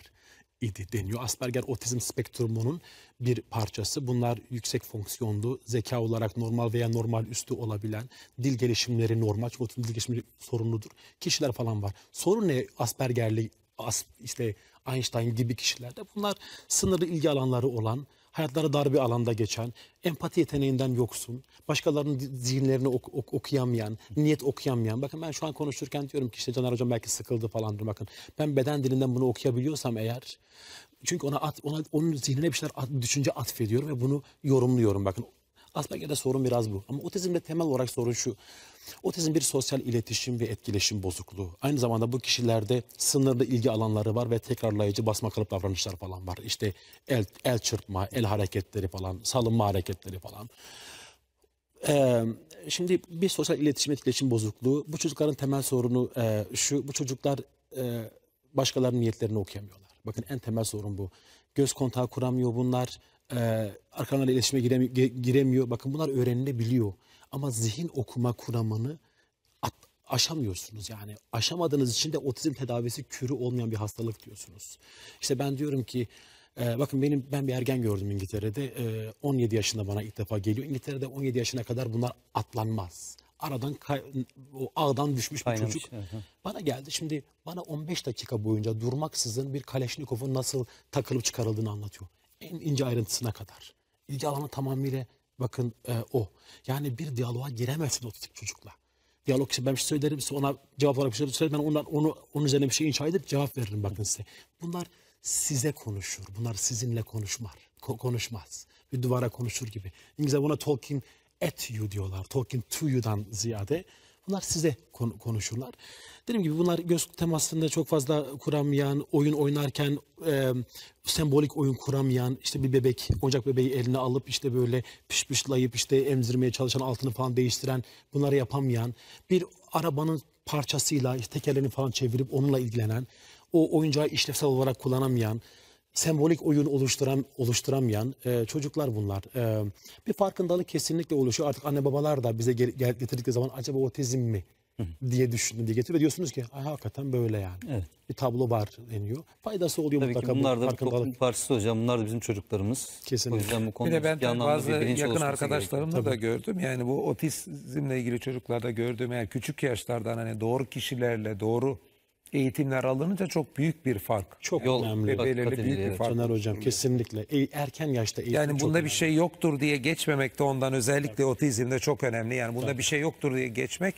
idi deniyor. Asperger otizm spektrumunun bir parçası. Bunlar yüksek fonksiyonlu, zeka olarak normal veya normal üstü olabilen, dil gelişimleri normal çünkü otizm dil gelişimi sorunludur. Kişiler falan var. Sorun ne Asperger'li, as, işte Einstein gibi kişilerde? Bunlar sınırlı ilgi alanları olan, hayatları dar bir alanda geçen, empati yeteneğinden yoksun, başkalarının zihinlerini ok, ok, okuyamayan, niyet okuyamayan. Bakın ben şu an konuşurken diyorum ki işte Caner Hocam belki sıkıldı falan diyor. Bakın ben beden dilinden bunu okuyabiliyorsam eğer çünkü ona, at, ona onun zihnine bir şeyler at, düşünce atfediyorum ve bunu yorumluyorum. Bakın Asperger'de sorun biraz bu. Ama otizmde temel olarak sorun şu. Otizm bir sosyal iletişim ve etkileşim bozukluğu. Aynı zamanda bu kişilerde sınırlı ilgi alanları var ve tekrarlayıcı basma kalıp davranışlar falan var. İşte el, el çırpma, el hareketleri falan, salınma hareketleri falan. Ee, şimdi bir sosyal iletişim etkileşim bozukluğu. Bu çocukların temel sorunu e, şu, bu çocuklar e, başkalarının niyetlerini okuyamıyorlar. Bakın en temel sorun bu. Göz kontağı kuramıyor bunlar. Ee, arkalarına iletişime giremiyor, giremiyor. Bakın bunlar öğrenilebiliyor. Ama zihin okuma kuramını aşamıyorsunuz. Yani aşamadığınız için de otizm tedavisi kürü olmayan bir hastalık diyorsunuz. İşte ben diyorum ki e, bakın benim ben bir ergen gördüm İngiltere'de. E, 17 yaşında bana ilk defa geliyor. İngiltere'de 17 yaşına kadar bunlar atlanmaz. Aradan o ağdan düşmüş Kaynamış. bir çocuk. Bana geldi. Şimdi bana 15 dakika boyunca durmaksızın bir Kaleşnikov'un nasıl takılıp çıkarıldığını anlatıyor. En ince ayrıntısına kadar. İlgi alanı tamamıyla Bakın e, o. Yani bir diyaloğa giremezsin o otistik çocukla. Diyalog için ben bir şey söylerim, size ona cevap olarak bir şey söylerim. Ben ondan, onu, onun üzerine bir şey inşa edip cevap veririm bakın size. Bunlar size konuşur. Bunlar sizinle konuşmaz. Ko- konuşmaz. Bir duvara konuşur gibi. İngilizce buna talking at you diyorlar. Talking to you'dan ziyade bunlar size konuşurlar. Dediğim gibi bunlar göz temasında çok fazla kuramayan, oyun oynarken e, sembolik oyun kuramayan, işte bir bebek, oyuncak bebeği eline alıp işte böyle pişpişlayıp işte emzirmeye çalışan, altını falan değiştiren, bunları yapamayan, bir arabanın parçasıyla işte tekerlerini falan çevirip onunla ilgilenen, o oyuncağı işlevsel olarak kullanamayan, sembolik oyun oluşturan oluşturamayan e, çocuklar bunlar. E, bir farkındalık kesinlikle oluşuyor. Artık anne babalar da bize gel, gel, getirdikleri zaman acaba otizm mi diye düşündüm diye getiriyor. diyorsunuz ki ay hakikaten böyle yani. Evet. Bir tablo var deniyor. Faydası oluyor Tabii mutlaka. Tabii bunlar da farkındalık toplum parçası hocam. Bunlar da bizim çocuklarımız. Kesinlikle. O yüzden bu konuda bir de ben bazı yakın arkadaşlarımla da gördüm. Yani bu otizmle ilgili çocuklarda gördüğüm eğer küçük yaşlardan hani doğru kişilerle doğru eğitimler alınınca çok büyük bir fark. Çok önemli. Belirli büyük bir fark. Soner Hocam kesinlikle e, erken yaşta eğitim Yani bunda bir önemli. şey yoktur diye geçmemek de ondan özellikle Tabii. otizmde çok önemli. Yani bunda Tabii. bir şey yoktur diye geçmek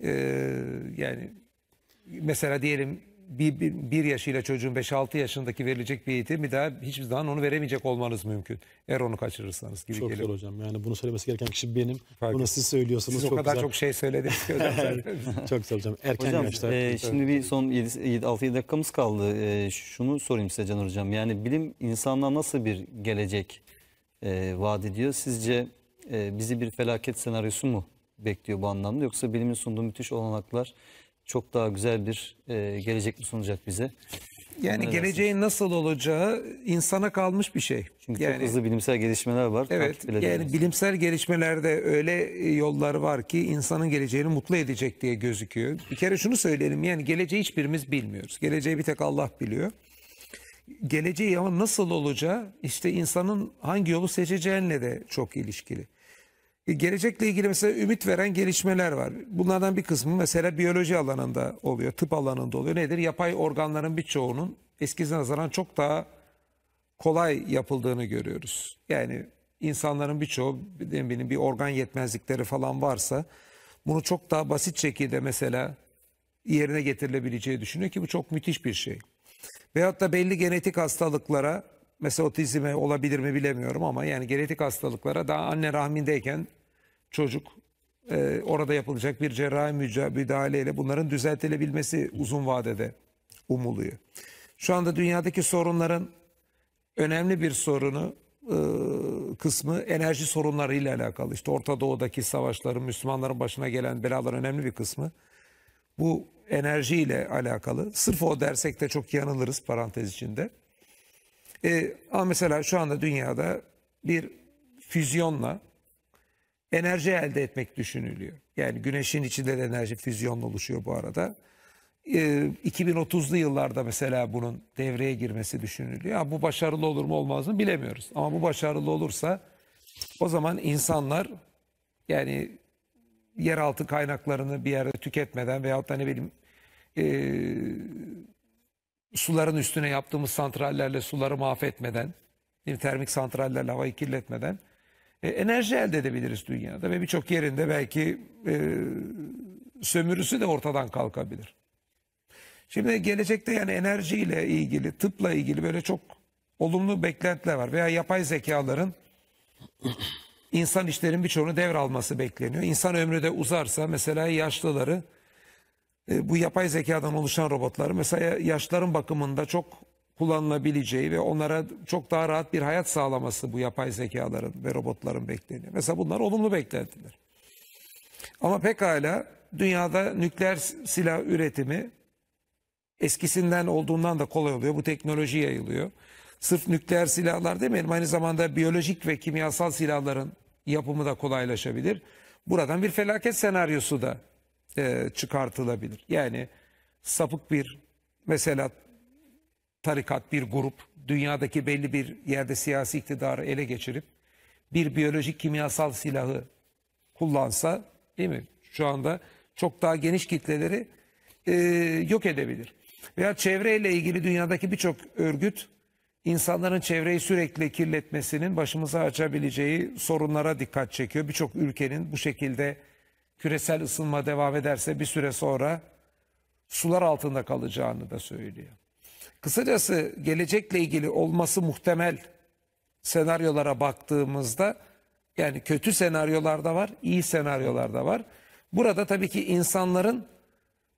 e, yani mesela diyelim bir, bir, bir yaşıyla çocuğun 5-6 yaşındaki verilecek bir eğitimi daha hiçbir zaman onu veremeyecek olmanız mümkün. Eğer onu kaçırırsanız gibi Çok geliyor. zor hocam. Yani bunu söylemesi gereken kişi benim. Fark bunu siz söylüyorsunuz. Siz çok o kadar güzel. çok şey söylediniz ki hocam. çok güzel hocam. Erken hocam, yaşta. E, şimdi bir son 6-7 dakikamız kaldı. E, şunu sorayım size Can Hocam. Yani bilim insanla nasıl bir gelecek e, vaat ediyor? Sizce e, bizi bir felaket senaryosu mu bekliyor bu anlamda? Yoksa bilimin sunduğu müthiş olanaklar çok daha güzel bir e, gelecek mi sunacak bize? Yani Bunlar geleceğin aslında. nasıl olacağı insana kalmış bir şey. Çünkü yani, çok hızlı bilimsel gelişmeler var. Evet yani bilimsel gelişmelerde öyle e, yollar var ki insanın geleceğini mutlu edecek diye gözüküyor. Bir kere şunu söyleyelim yani geleceği hiçbirimiz bilmiyoruz. Geleceği bir tek Allah biliyor. Geleceği ama nasıl olacağı işte insanın hangi yolu seçeceğine de çok ilişkili. E, gelecekle ilgili mesela ümit veren gelişmeler var. Bunlardan bir kısmı mesela biyoloji alanında oluyor, tıp alanında oluyor. Nedir? Yapay organların birçoğunun eskisine nazaran çok daha kolay yapıldığını görüyoruz. Yani insanların birçoğu benim bir organ yetmezlikleri falan varsa bunu çok daha basit şekilde mesela yerine getirilebileceği düşünüyor ki bu çok müthiş bir şey. Veyahut da belli genetik hastalıklara mesela otizme olabilir mi bilemiyorum ama yani genetik hastalıklara daha anne rahmindeyken çocuk e, orada yapılacak bir cerrahi müdahaleyle bunların düzeltilebilmesi uzun vadede umuluyor. Şu anda dünyadaki sorunların önemli bir sorunu e, kısmı enerji sorunlarıyla alakalı. İşte Orta Doğu'daki savaşların, Müslümanların başına gelen belaların önemli bir kısmı bu enerjiyle alakalı. Sırf o dersek de çok yanılırız parantez içinde. E, ama mesela şu anda dünyada bir füzyonla enerji elde etmek düşünülüyor. Yani güneşin içinde de enerji füzyonla oluşuyor bu arada. E, 2030'lu yıllarda mesela bunun devreye girmesi düşünülüyor. Ha, bu başarılı olur mu olmaz mı bilemiyoruz. Ama bu başarılı olursa o zaman insanlar yani yeraltı kaynaklarını bir yerde tüketmeden veyahut da ne bileyim e, suların üstüne yaptığımız santrallerle suları mahvetmeden, termik santrallerle havayı kirletmeden e, enerji elde edebiliriz dünyada ve birçok yerinde belki e, sömürüsü de ortadan kalkabilir. Şimdi gelecekte yani enerjiyle ilgili, tıpla ilgili böyle çok olumlu beklentiler var veya yapay zekaların insan işlerin birçoğunu devralması bekleniyor. İnsan ömrü de uzarsa mesela yaşlıları e, bu yapay zekadan oluşan robotları mesela yaşların bakımında çok kullanılabileceği ve onlara çok daha rahat bir hayat sağlaması bu yapay zekaların ve robotların bekleniyor. Mesela bunlar olumlu beklentiler. Ama pekala dünyada nükleer silah üretimi eskisinden olduğundan da kolay oluyor. Bu teknoloji yayılıyor. Sırf nükleer silahlar demeyelim aynı zamanda biyolojik ve kimyasal silahların yapımı da kolaylaşabilir. Buradan bir felaket senaryosu da e, çıkartılabilir. Yani sapık bir mesela tarikat bir grup dünyadaki belli bir yerde siyasi iktidarı ele geçirip bir biyolojik kimyasal silahı kullansa değil mi? Şu anda çok daha geniş kitleleri e, yok edebilir. Veya çevreyle ilgili dünyadaki birçok örgüt insanların çevreyi sürekli kirletmesinin başımıza açabileceği sorunlara dikkat çekiyor. Birçok ülkenin bu şekilde küresel ısınma devam ederse bir süre sonra sular altında kalacağını da söylüyor. Kısacası gelecekle ilgili olması muhtemel senaryolara baktığımızda yani kötü senaryolar da var, iyi senaryolar da var. Burada tabii ki insanların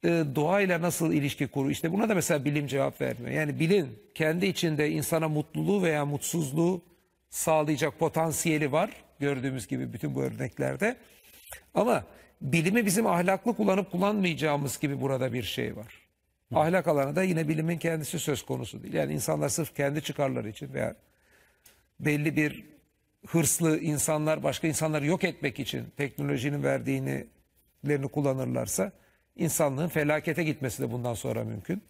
e, doğayla nasıl ilişki kuru? işte buna da mesela bilim cevap vermiyor. Yani bilin kendi içinde insana mutluluğu veya mutsuzluğu sağlayacak potansiyeli var. Gördüğümüz gibi bütün bu örneklerde. Ama bilimi bizim ahlaklı kullanıp kullanmayacağımız gibi burada bir şey var. Ahlak alanı da yine bilimin kendisi söz konusu değil. Yani insanlar sırf kendi çıkarları için veya belli bir hırslı insanlar başka insanları yok etmek için teknolojinin verdiğini kullanırlarsa insanlığın felakete gitmesi de bundan sonra mümkün.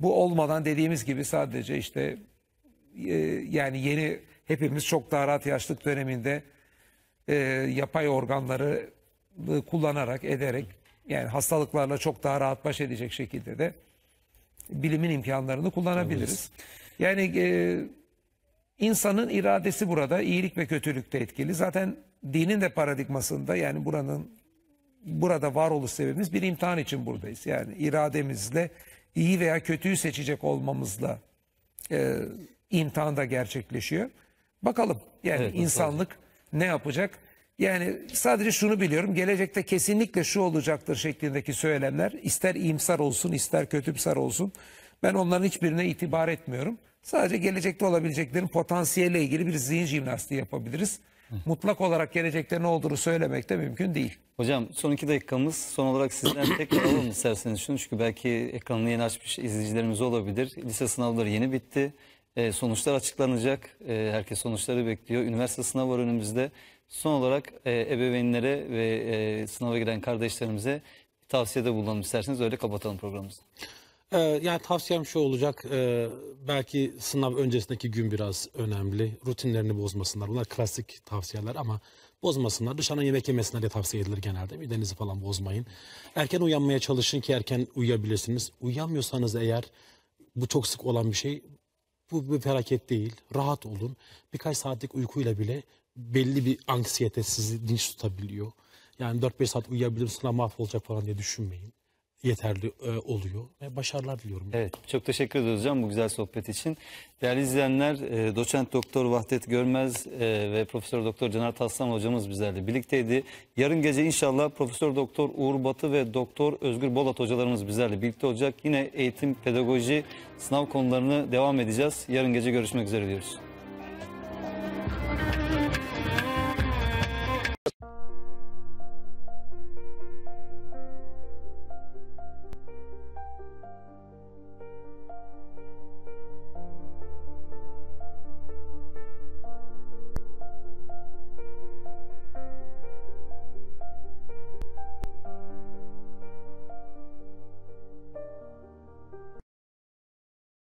Bu olmadan dediğimiz gibi sadece işte e, yani yeni hepimiz çok daha rahat yaşlık döneminde e, yapay organları e, kullanarak, ederek yani hastalıklarla çok daha rahat baş edecek şekilde de bilimin imkanlarını kullanabiliriz. Yani e, insanın iradesi burada iyilik ve kötülükte etkili. Zaten dinin de paradigmasında yani buranın burada varoluş sebebimiz bir imtihan için buradayız. Yani irademizle iyi veya kötüyü seçecek olmamızla e, imtihan da gerçekleşiyor. Bakalım yani evet, insanlık ne yapacak? Yani sadece şunu biliyorum gelecekte kesinlikle şu olacaktır şeklindeki söylemler ister imsar olsun ister kötümsar olsun ben onların hiçbirine itibar etmiyorum. Sadece gelecekte olabileceklerin potansiyeliyle ilgili bir zihin jimnastiği yapabiliriz. Mutlak olarak gelecekte ne olduğunu söylemek de mümkün değil. Hocam son iki dakikamız son olarak sizden tekrar alalım isterseniz şunu. Çünkü belki ekranını yeni açmış izleyicilerimiz olabilir. Lise sınavları yeni bitti. E, sonuçlar açıklanacak. E, herkes sonuçları bekliyor. Üniversite sınavı var önümüzde. Son olarak e, ebeveynlere ve e, sınava giren kardeşlerimize tavsiyede bulunalım isterseniz öyle kapatalım programımızı. Ee, yani tavsiyem şu olacak, e, belki sınav öncesindeki gün biraz önemli. Rutinlerini bozmasınlar. Bunlar klasik tavsiyeler ama bozmasınlar. Dışarıdan yemek yemesinler diye tavsiye edilir genelde. Midenizi falan bozmayın. Erken uyanmaya çalışın ki erken uyuyabilirsiniz. Uyuyamıyorsanız eğer, bu çok sık olan bir şey, bu bir felaket değil. Rahat olun. Birkaç saatlik uykuyla bile belli bir anksiyete sizi dinç tutabiliyor. Yani 4-5 saat uyuyabilirsin ama mahvolacak falan diye düşünmeyin. Yeterli e, oluyor ve başarılar diliyorum. Evet, çok teşekkür ederiz hocam bu güzel sohbet için. Değerli izleyenler, e, doçent doktor Vahdet Görmez e, ve Profesör Doktor Caner Taslan hocamız bizlerle birlikteydi. Yarın gece inşallah Profesör Doktor Uğur Batı ve Doktor Özgür Bolat hocalarımız bizlerle birlikte olacak. Yine eğitim, pedagoji, sınav konularını devam edeceğiz. Yarın gece görüşmek üzere diyoruz.